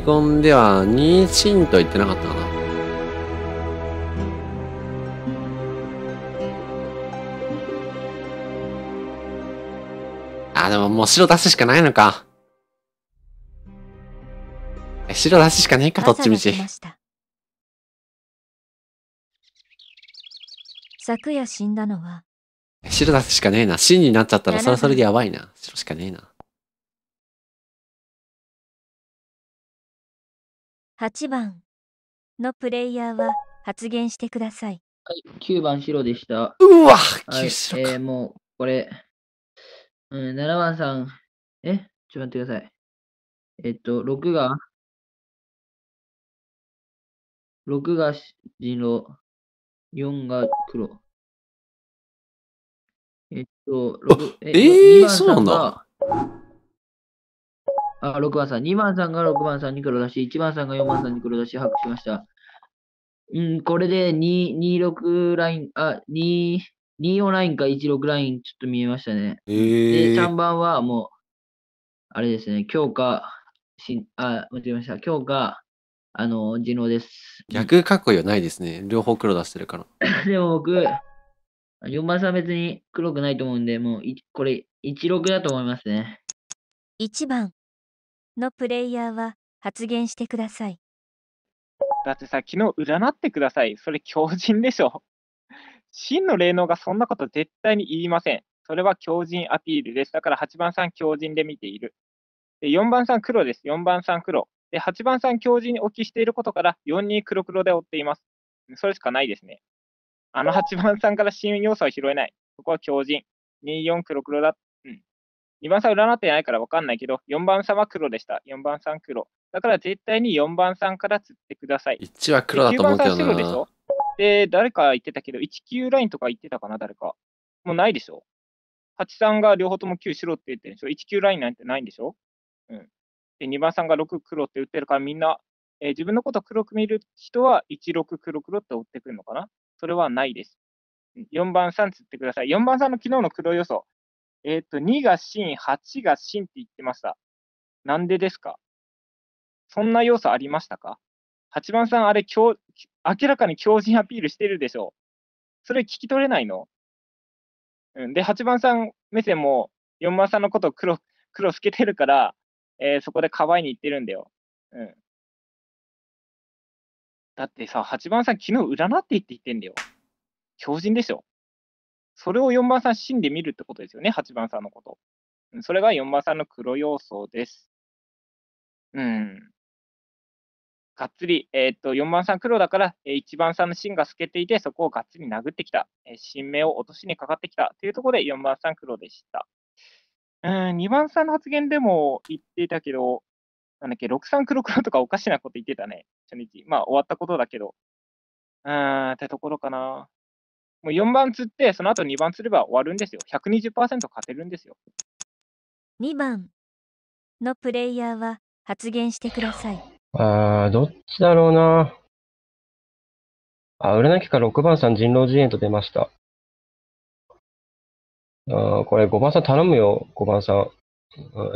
[SPEAKER 3] コでは2チと言ってなかったかな。あ、でももう白出すしかないのか。白出すしかねえか、どっちみち。
[SPEAKER 2] 昨夜死んだのは
[SPEAKER 3] 白出すしかねえな。死になっちゃったらそれそれでやばいな。
[SPEAKER 1] 白しかねえな。
[SPEAKER 2] 8番のプレイヤーは発言してください。
[SPEAKER 12] はい、9番白でした。うわはい、えー、もう、これ、うん、7番さん、え、ちょっと待ってください。えっと、6が、
[SPEAKER 1] 6がし人狼、4が黒。
[SPEAKER 12] えっと、6、えーそうなんだ。あ、6番さん、2番さんが6番さんに黒出し、1番さんが4番さんに黒出し、把握しました。うん、これで2、26ライン、あ、2、24ラインか16ライン、ちょっと見えましたね。えー、で、3番はもう、あれですね、強化、しあ、間違えました。強化、あの、地のです。
[SPEAKER 3] 逆かっこはないですね。両方黒出してるから。
[SPEAKER 12] [LAUGHS] でも僕、4番さん別に黒くないと思うんで、もう、これ、16だと思いますね。
[SPEAKER 2] 1番。のプレイヤーは発言してください。
[SPEAKER 6] だってさ、昨日占ってください。それ狂人でしょ。[LAUGHS] 真の霊能がそんなこと絶対に言いません。それは強人アピールです。だから8番さん強人で見ている。で4番さん黒です。4番さん黒。で8番さん強人に聞きしていることから4人黒黒で追っています。それしかないですね。あの8番さんから真要素は拾えない。そこは強人。24黒黒だっ2番さん占ってないから分かんないけど、4番さんは黒でした。4番さん黒。だから絶対に4番さんから釣ってください。1は黒だと思うけどな。番さん白でしょで、誰か言ってたけど、19ラインとか言ってたかな、誰か。もうないでしょ ?8 さんが両方とも9白って言ってるでしょ ?19 ラインなんてないんでしょうん。で、2番さんが6黒って言ってるから、みんな、えー、自分のこと黒く見る人は16黒黒って追ってくるのかなそれはないです。4番さん釣ってください。4番さんの昨日の黒予想。えっ、ー、と、2が真、8が真って言ってました。なんでですかそんな要素ありましたか ?8 番さん、あれ明らかに強人アピールしてるでしょそれ聞き取れないのうん。で、8番さん目線も4番さんのこと黒、黒透けてるから、えー、そこでかばいに行ってるんだよ。うん。だってさ、8番さん昨日占っていって言ってんだよ。強人でしょそれを4番さん芯で見るってことですよね、8番さんのこと。それが4番さんの黒要素です。うん。がっつり、えっ、と、4番さん黒だから、え1番さんの芯が透けていて、そこをがっつり殴ってきた。えー、新芽を落としにかかってきた。というところで4番さん黒でした。うん、2番さんの発言でも言っていたけど、なんだっけ、6三黒黒とかおかしなこと言ってたね、初日。まあ、終わったことだけど。うん、ってところかな。もう4番釣って、その後2番釣れば終わるんですよ。120%勝てるんですよ。
[SPEAKER 2] 2番のプレイヤーは発言してください。
[SPEAKER 7] ああ、どっちだろうな。あ、占い機か6番さん人狼陣営と出ました。あこれ5番さん頼むよ、5番さん。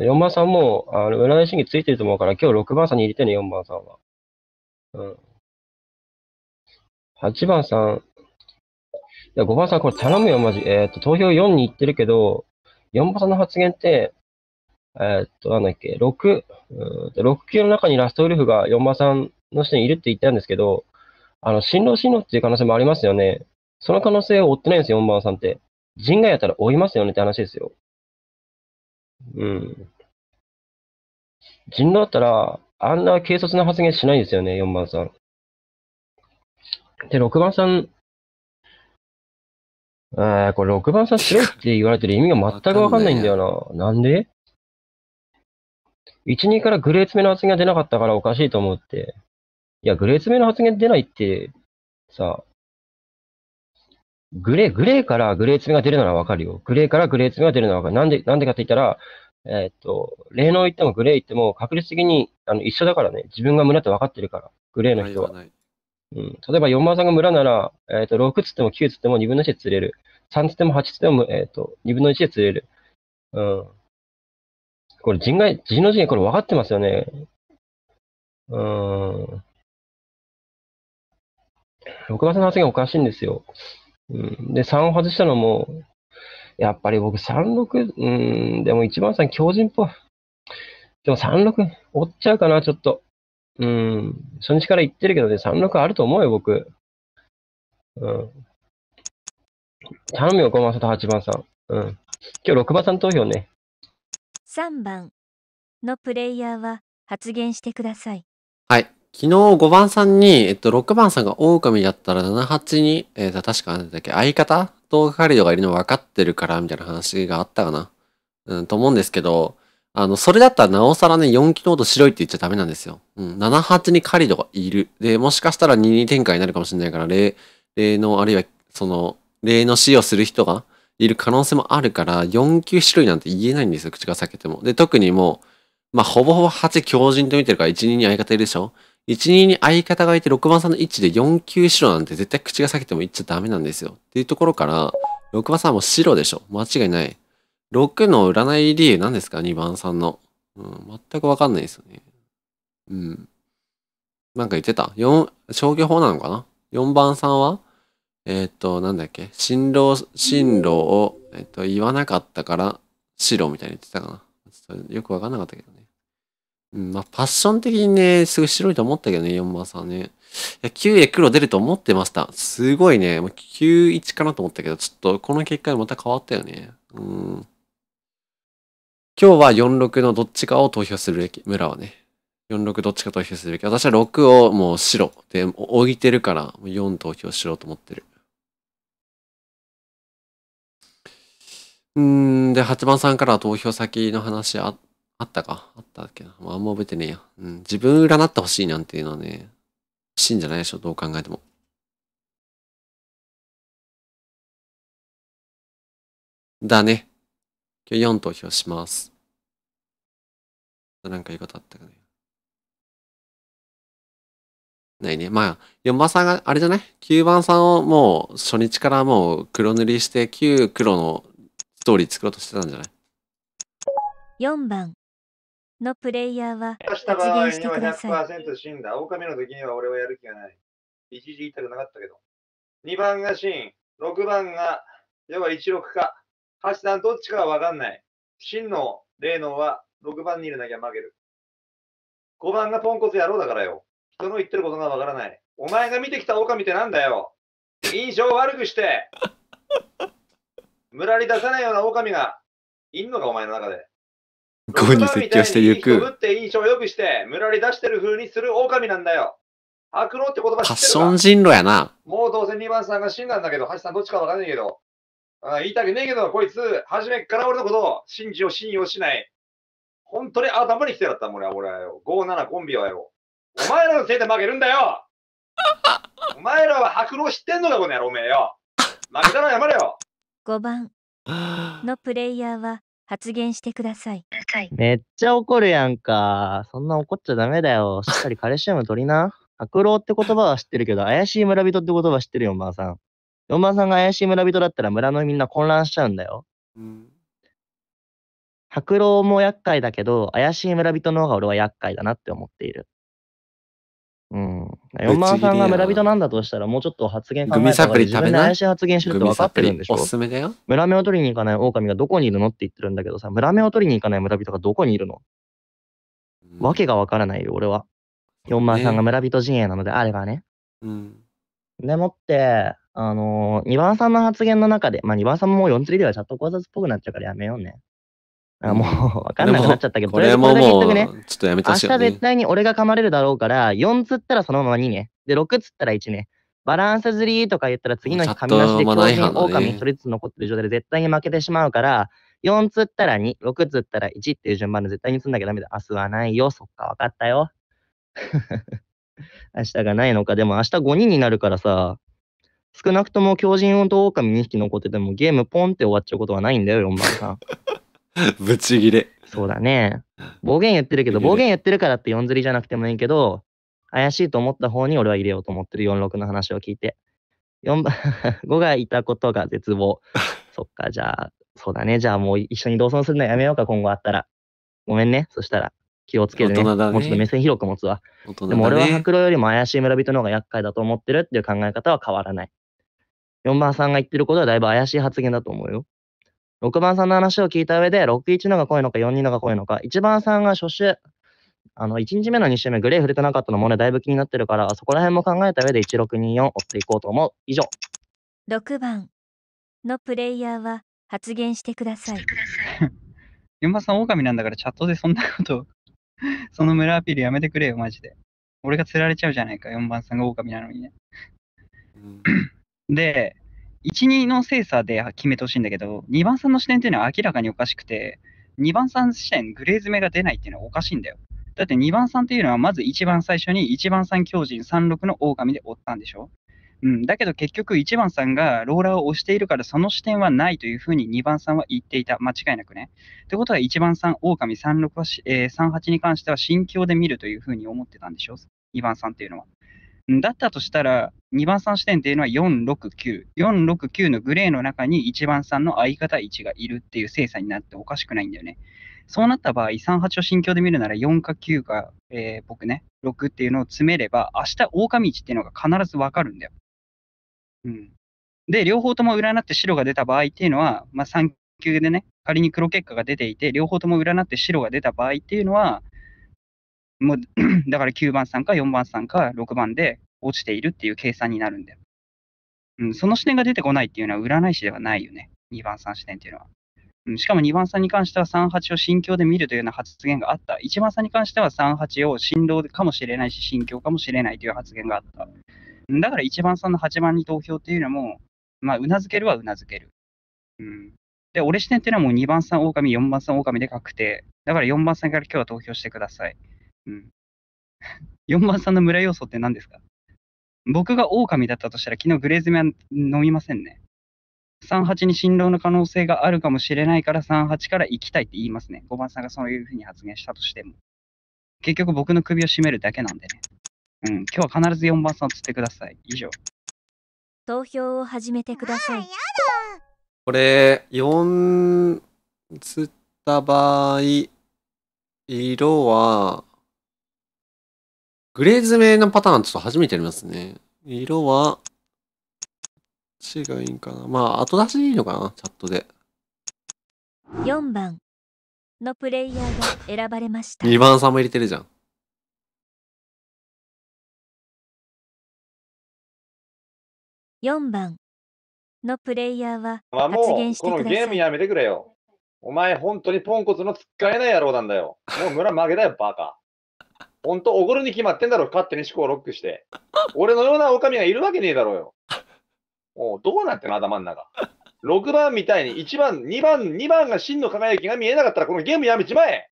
[SPEAKER 7] 4番さんも、あの、占い審議ついてると思うから、今日6番さんに入れてね、4番さんは。うん。8番さん、や、5番さんこれ頼むよ、マジ。えー、っと、投票4に行ってるけど、4番さんの発言って、えー、っと、なんだっけ、6、6級の中にラストウルフが4番さんの人にいるって言ったんですけど、あの、新郎新郎っていう可能性もありますよね。その可能性を追ってないんですよ、4番さんって。人外やったら追いますよねって話ですよ。うん。人狼だったら、あんな軽率な発言しないですよね、4番さん。で、6番さんえこれ6番さんしろって言われてる意味が全くわかんないんだよな。なんで ?1、2からグレー爪めの発言が出なかったからおかしいと思って。いや、グレー爪めの発言出ないって、さ、グレー、グレーからグレー爪めが出るならわかるよ。グレーからグレー爪めが出るならわかる。なんで、なんでかって言ったら、えー、っと、霊能行ってもグレー行っても確率的にあの一緒だからね。自分が胸って分かってるから。グレーの人は。はうん、例えば4番さんが村なら、えー、と6つっても9つっても2分の1で釣れる。3つっても8つっても、えー、と2分の1で釣れる。うん。これ人外、人の人元これ分かってますよね。うん。6番さんの発言おかしいんですよ。うん、で、3を外したのも、やっぱり僕36、うん、でも1番さん強人っぽい。でも36、追っちゃうかな、ちょっと。うん。初日から言ってるけどね、36あると思うよ、僕。うん。頼むよ、小松と8番さん。うん。今日6番さん投票ね。
[SPEAKER 2] 3番のプレイヤーは発言してください。
[SPEAKER 7] はい。
[SPEAKER 3] 昨日5番さんに、えっと、6番さんが狼だったら78に、えっと、確かあれだっけ、相方とカリドがいるの分かってるから、みたいな話があったかな。うん、と思うんですけど、あの、それだったらなおさらね、4機能と白いって言っちゃダメなんですよ。うん。7、8に狩人がいる。で、もしかしたら2、2展開になるかもしれないから、例、例の、あるいは、その、例の死をする人がいる可能性もあるから、4級白いなんて言えないんですよ、口が裂けても。で、特にもう、まあ、ほぼほぼ8強人と見てるから、1、2に相方いるでしょ ?1、2に相方がいて、6番さんの位置で4級白なんて絶対口が裂けても言っちゃダメなんですよ。っていうところから、6番さんも白でしょ間違いない。6の占い理由何ですか ?2 番さんの。うん、全くわかんないですよね。うん。なんか言ってた ?4、消去法なのかな ?4 番さんはえっ、ー、と、なんだっけ進路、進路を、えっ、ー、と、言わなかったから、白みたいに言ってたかな。ちょっとよくわかんなかったけどね。うん、まあ、ファッション的にね、すごい白いと思ったけどね、4番さんね。いや、9へ黒出ると思ってました。すごいね、もう91かなと思ったけど、ちょっとこの結果にまた変わったよね。うん。今日は46のどっちかを投票するべき。村はね。46どっちか投票するべき。私は6をもう白。で、置いてるから、4投票しろと思ってる。うんで、8番さんから投票先の話ああったかあったっけな、あ、んま覚えてねえや。うん。自分占ってほしいなんていうのはね、しんじゃないでしょ、どう考えても。
[SPEAKER 1] だね。今日4投票します。なんか言いとあったかね。
[SPEAKER 3] ないね。まあ、4番さんが、あれじゃない ?9 番さんをもう初日からもう黒塗りして、9黒のストーリー作ろうとしてたんじゃない
[SPEAKER 2] ?4 番のプレイヤーは発言してください。
[SPEAKER 8] 100%死んだ。狼の時には俺はやる気がない。一時言いたくなかったけど。2番がシン、6番が、要は16か。橋さん、どっちかはわかんない。真の霊能は6番にいるなきゃ負ける。5番がポンコツ野郎だからよ。人の言ってることがわからない。お前が見てきた狼ってなんだよ。印象悪くして、[LAUGHS] 村に出さないような狼がいんのか、お前の中で。
[SPEAKER 3] 5に説教してゆく。ぶっ
[SPEAKER 8] て印象を良くして、むら出してる風にする狼なんだよ。悪狼って言葉知ってるか。
[SPEAKER 3] 発信人狼やな。
[SPEAKER 8] もうどうせ2番さんが死んだんだけど、橋さんどっちかわかんないけど、言いたくねえけど、こいつ、初めから俺のことを信じを信用しない。本当に頭に来てやったもん、俺は、俺はよ。57コンビはよ。お前らのせいで負けるんだよ [LAUGHS] お前らは白狼知ってんのか、この野郎、おめえよ。負けたらまれよ。
[SPEAKER 2] 5番のプレイヤーは発言してください。め
[SPEAKER 9] っちゃ怒るやんか。そんな怒っちゃダメだよ。しっかりカルシウム取りな。白狼って言葉は知ってるけど、怪しい村人って言葉知ってるよ、おばあさん。四万さんが怪しい村人だったら村のみんな混乱しちゃうんだよ。うん。白狼も厄介だけど、怪しい村人の方が俺は厄介だなって思っている。うん。四万さんが村人なんだとしたら、もうちょっと発言考えた方自分で怪しい発言してるって分かってるんでしょおすすめだよ。村目を取りに行かない狼がどこにいるのって言ってるんだけどさ、村目を取りに行かない村人がどこにいるの、うん、わけが分からないよ、俺は。四万さんが村人陣営なのであればね。うん。でもって、あのー、ニバーさんの発言の中で、まあ、ニバーさんももう4釣りではチャット考察っぽくなっちゃうからやめようね。あもう、わかんなくなっちゃったけど、これももう、ちょっとやめたし、ね、明日絶対に俺が噛まれるだろうから、4釣ったらそのまま2ね。で、6釣ったら1ね。バランス釣りとか言ったら次の日噛み出して、狂人狼一人ずつ残ってる状態で絶対に負けてしまうから、4釣ったら2、6釣ったら1っていう順番で絶対に釣んなきゃダメだ。明日はないよ。そっか、わかったよ。[LAUGHS] 明日がないのか。でも明日5人になるからさ、少なくとも狂人と狼2匹残っててもゲームポンって終わっちゃうことはないんだよ、4番さん。ぶち切れ。そうだね。暴言言ってるけど、暴言言ってるからって4釣りじゃなくてもいいけど、怪しいと思った方に俺は入れようと思ってる46の話を聞いて。4番、5 [LAUGHS] がいたことが絶望。[LAUGHS] そっか、じゃあ、そうだね。じゃあもう一緒に同窓するのやめようか、今後あったら。ごめんね。そしたら。気をつけるね。ねもうちょっと目線広く持つわ。ね、でも俺は白狼よりも怪しい村人の方が厄介だと思ってるっていう考え方は変わらない。4番さんが言ってることはだいぶ怪しい発言だと思うよ。6番さんの話を聞いた上で、61のが濃いのか、42のが濃いのか、1番さんが初週、あの、1日目の2週目、グレー触れてなかったのもね、だいぶ気になってるから、そこら辺も考えた上で1624追っていこうと思う。以上。
[SPEAKER 2] 6番のプレイヤーは発言してください。
[SPEAKER 10] 4番さん、狼なんだからチャットでそんなこと [LAUGHS] その村アピールやめてくれよ、マジで。俺が釣られちゃうじゃないか、4番さんが狼なのにね。で、1、2の精査で決めてほしいんだけど、2番、さんの視点っていうのは明らかにおかしくて、2番、さん視点、グレー詰めが出ないっていうのはおかしいんだよ。だって2番、さんっていうのは、まず一番最初に1番、さん強人、36の狼で追ったんでしょうん、だけど結局1番さんがローラーを押しているからその視点はないというふうに2番さんは言っていた。間違いなくね。ってことは1番さん、狼36は、えー、38に関しては心境で見るというふうに思ってたんでしょ ?2 番さんっていうのは。だったとしたら、2番3視点っていうのは469。469のグレーの中に1番3の相方1がいるっていう精査になっておかしくないんだよね。そうなった場合、38を心境で見るなら4か9か、えー、僕ね、6っていうのを詰めれば、明日狼道っていうのが必ずわかるんだよ。うん。で、両方とも占って白が出た場合っていうのは、まあ3級でね、仮に黒結果が出ていて、両方とも占って白が出た場合っていうのは、もう [CLEARS THROAT] だから9番さんか4番さんか6番で落ちているっていう計算になるんだよ。うん、その視点が出てこないっていうのは占い師ではないよね。2番さん視点っていうのは。うん、しかも2番さんに関しては38を心境で見るというような発言があった。1番さんに関しては38を心労かもしれないし、心境かもしれないという発言があった。だから1番さんの8番に投票っていうのも、まあ、うなずけるはうなずける。うん。で、俺視点っていうのはもう2番さん狼、4番さん狼で確定。だから4番さんから今日は投票してください。うん。4番さんの村要素って何ですか僕が狼だったとしたら昨日グレーズメは飲みませんね。38に新郎の可能性があるかもしれないから38から行きたいって言いますね。5番さんがそういうふうに発言したとしても。結局僕の首を絞めるだけなんでね。うん、今日は必ず4番さんを釣ってください。以上。
[SPEAKER 2] 投票を始めてください。
[SPEAKER 10] これ、4釣った場
[SPEAKER 3] 合、色は、グレー詰めのパターンちょっと初めて見りますね。色は、違がいいんかな。まあ、後出しでいいのかな、チャットで。
[SPEAKER 2] 4番のプレイヤーが選ばれまし
[SPEAKER 3] た。2番さんも入れてるじゃん。
[SPEAKER 2] 4番のプレイヤーはまあもう、このゲ
[SPEAKER 8] ーム
[SPEAKER 1] やめてくれよ。お前、本当にポンコツの使
[SPEAKER 8] えない野郎なんだよ。もう村負けだよ、バカ。本当おごるに決まってんだろ、勝手に思考をロックして。俺のような狼がいるわけねえだろうよ。もうどうなってんの、頭ん中。6番みたいに1番、2番、2番が真の輝きが見えなかったら、このゲームやめちまえ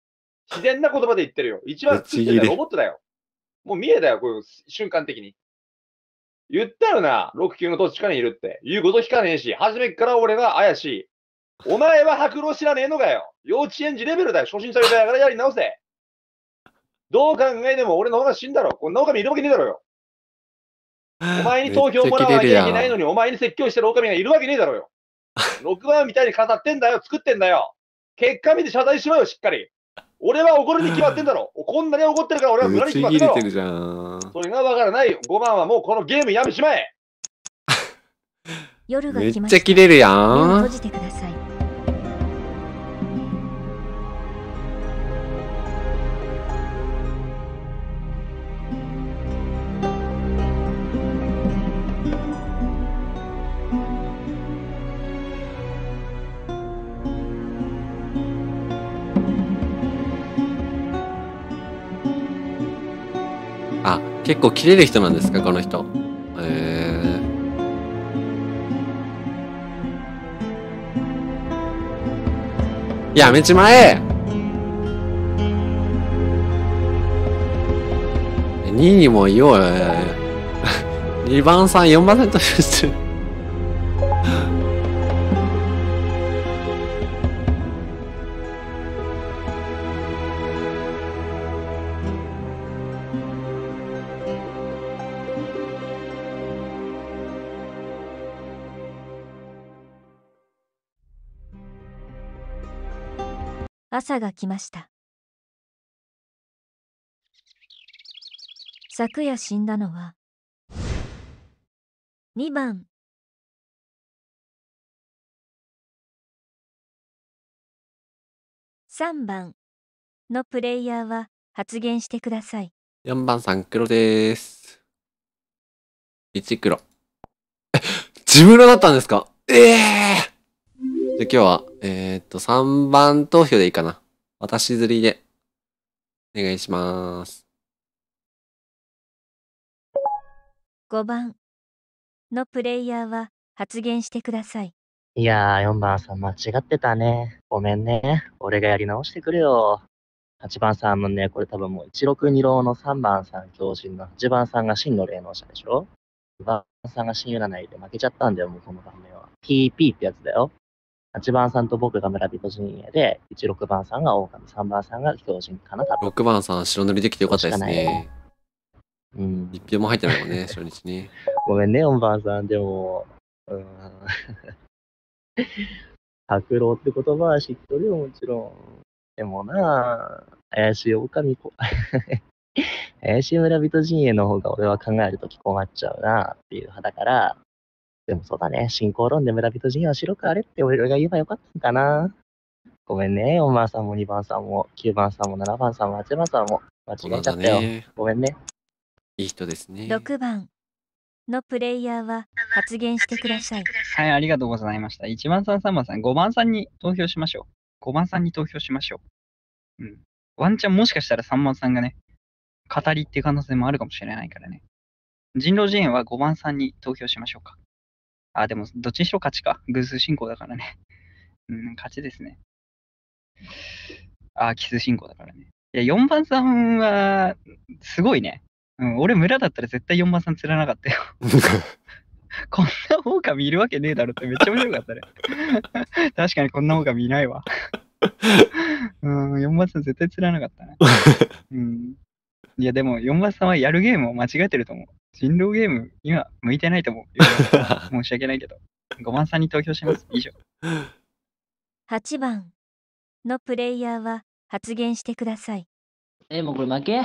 [SPEAKER 8] 自然な言葉で言ってるよ。1番ついてるロボットだよ。もう見えたよ、こういう瞬間的に。言ったよな、6級のどっちかにいるって。言うこと聞かねえし、初めから俺が怪しい。お前は白狼知らねえのかよ。幼稚園児レベルだよ。初心者みたいからやり直せ。どう考えても俺の方が死んだろ。こんな狼いるわけねえだろよ。お前に投票もらわなきゃいけないのに、お前に説教してる狼がいるわけねえだろよ。6番みたいに飾ってんだよ、作ってんだよ。結果見て謝罪しろよ、しっかり。俺は怒るに決まってんだろ。こんなに怒ってるから俺は無駄に決まってんだろ。てる
[SPEAKER 3] じゃん
[SPEAKER 8] それがわからない5番はもうこのゲームやめしまえ。
[SPEAKER 2] 夜 [LAUGHS]
[SPEAKER 3] めっちゃ切れるやん。結構切れる人なんですかこの人へえー、やめちまえ2位も言おうよ2 [LAUGHS] 番さん4番さんトして
[SPEAKER 2] 朝が来ました昨夜
[SPEAKER 1] 死んだのは2番3番
[SPEAKER 2] のプレイヤーは発言してください
[SPEAKER 3] 4番さん黒です1黒自分のだったんですか
[SPEAKER 1] ええー
[SPEAKER 3] で今日は、えー、っと、3番投票でいいかな。私釣りで、お願いします。
[SPEAKER 2] 5番のプレイヤーは発言してください。
[SPEAKER 9] いやー、4番さん間違ってたね。ごめんね。俺がやり直してくれよ。8番さんもね、これ多分もう162 6の3番さん強人の8番さんが真の霊能者でしょ ?2 番さんが真占いで負けちゃったんだよ、もうこの場面は。TP ってやつだよ。8番さんと僕が村人陣営で、1、6番さんが狼、3番さんが狂人かな、
[SPEAKER 3] 多分。6番さん、白塗りできてよかったですね。
[SPEAKER 9] うん。一票も入ってないもんね、初日に。[LAUGHS] ごめんね、4番さん。でも、うん。[LAUGHS] 拓郎って言葉は知っとるよ、もちろん。でもな怪しい狼子。[LAUGHS] 怪しい村人陣営の方が俺は考えるとき困っちゃうなっていう派だから、でもそうだね、進行論で村人陣は白くあれって俺が言えばよかったんかな。ごめんね、おまさんも2番さんも、9番さんも7番さんも8番さんも、間違えちゃったよ。ね、ごめんね。いい人
[SPEAKER 10] ですね。6
[SPEAKER 2] 番のプレイヤーは発言してください。
[SPEAKER 10] はい、ありがとうございました。1番さん、3番さん、5番さんに投票しましょう。5番さんに投票しましょう。うん。ワンチャンもしかしたら3番さんがね、語りって可能性もあるかもしれないからね。人狼陣営は5番さんに投票しましょうか。あ、でも、どっちにしろ勝ちか。偶数進行だからね。[LAUGHS] うん、勝ちですね。あ、奇数進行だからね。いや、4番さんは、すごいね。うん、俺、村だったら絶対4番さん釣らなかったよ。[LAUGHS] こんな狼いるわけねえだろってめっちゃ面白かったね。[LAUGHS] 確かにこんな狼いないわ。うん、4番さん絶対釣らなかったね。うん。いや、でも、4番さんはやるゲームを間違えてると思う。人狼ゲーム、今、向いてないと思う。[LAUGHS] 申し訳ないけど。5番さんに投票します。以上。
[SPEAKER 2] 8番のプレイヤーは発言してください。え、もうこれ負け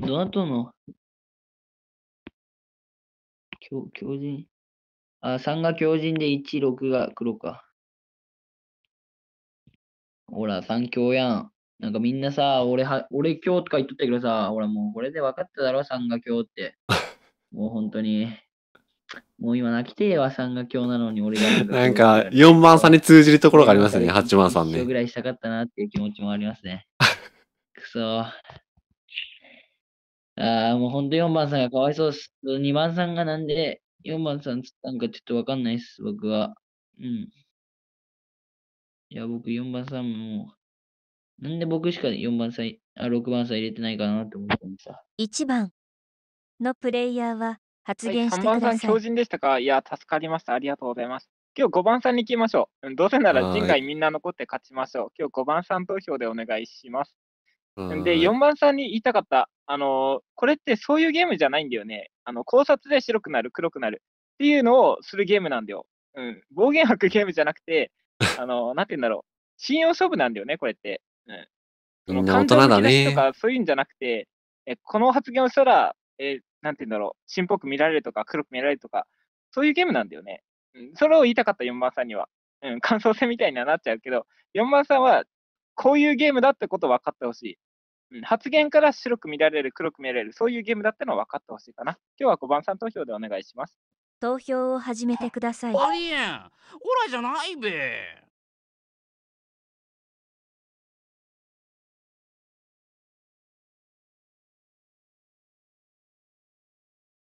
[SPEAKER 10] どなたの。んの
[SPEAKER 1] 強強人。あ、3が
[SPEAKER 12] 強人で1、6が黒か。ほら、3強やん。なんかみんなさ、俺は、俺今日とか言っとったけどさ、ほらもうこれで分かっただろ、さんが今日って。[LAUGHS] もう本当に。もう今泣きてえわ、さんが今日なのに俺が。なんか、4番さんに通じるところがありますね、8番さんね。ぐらいしたかったなっていう気持ちもありますね。くそ。ああ、もう本当4番さんがかわいそうっす。2番さんがなんで4番さんつったんかちょっとわかんないっす、僕は。うん。いや、僕4番さんもなんで僕しか4番歳、あ、6番歳入れてないかなって思ったましさ。
[SPEAKER 2] 1番のプレイヤーは発言してください。3番さん強
[SPEAKER 12] 人でしたかいや、助かりました。あり
[SPEAKER 6] がとうございます。今日5番さんに行きましょう。どうせなら人外みんな残って勝ちましょう。今日5番さん投票でお願いします。で、4番さんに言いたかった。あの、これってそういうゲームじゃないんだよね。あの、考察で白くなる、黒くなるっていうのをするゲームなんだよ。うん。暴言吐くゲームじゃなくて、あの、なんて言うんだろう。信用勝負なんだよね、これって。
[SPEAKER 5] うん、みんな大だね。とか
[SPEAKER 6] そういうんじゃなくて、えこの発言をしたら、えー、なんて言うんだろう、しっぽく見られるとか、黒く見られるとか、そういうゲームなんだよね。うん、それを言いたかった4番さんには。うん、[LAUGHS] 感想戦みたいにはなっちゃうけど、4番さんは、こういうゲームだってことを分かってほしい。発言から白く見られる、黒く見られる、そういうゲームだってのを分かってほしいかな。今日は5番さん投票でお願いします。
[SPEAKER 2] 投票を始めてください。ありえんオ
[SPEAKER 6] ラじゃないべ。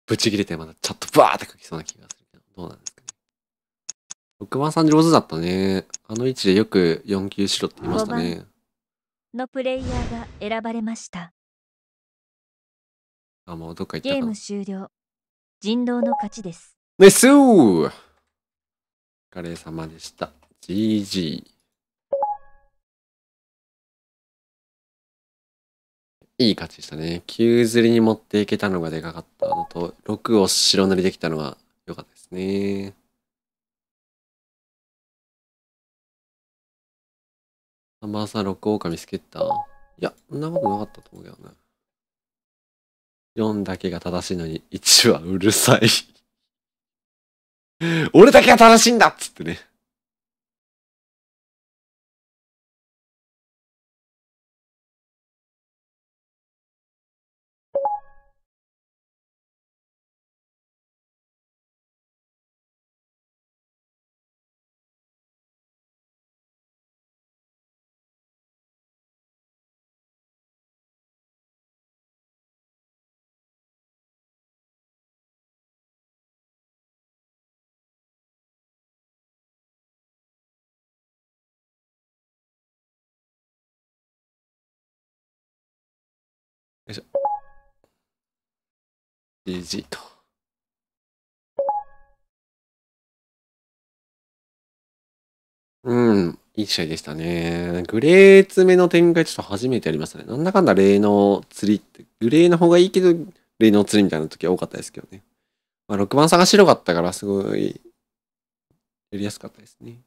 [SPEAKER 3] ぶち切れてまだチャットバーって書きそうな気がするけど、どうなんですかね。六番さん上手だったね。あの位置でよく4級しろって言いましたね。
[SPEAKER 2] のプレイヤーが選ばれました。
[SPEAKER 1] あ、
[SPEAKER 3] もうどっか行った
[SPEAKER 2] ゲーム終了。人狼の勝ちです。
[SPEAKER 3] ナイスお疲れ様でした。GG。いい勝ちでしたね。9釣りに持っていけたのがでかかったのと、6を白塗りできたのが良かったですね。ナンバーさん、6狼見つけたいや、そんなことなかったと思うけどね。4だけが正しいのに、1はうるさい俺だけ
[SPEAKER 1] が正しいんだっつってね。いしょ。GG と。
[SPEAKER 3] うん、いい試合でしたね。グレー詰めの展開ちょっと初めてやりましたね。なんだかんだ例の釣りって、グレーの方がいいけど、例の釣りみたいな時は多かったですけどね。まあ、6番差が白かったから、すごい、
[SPEAKER 1] やりやすかったですね。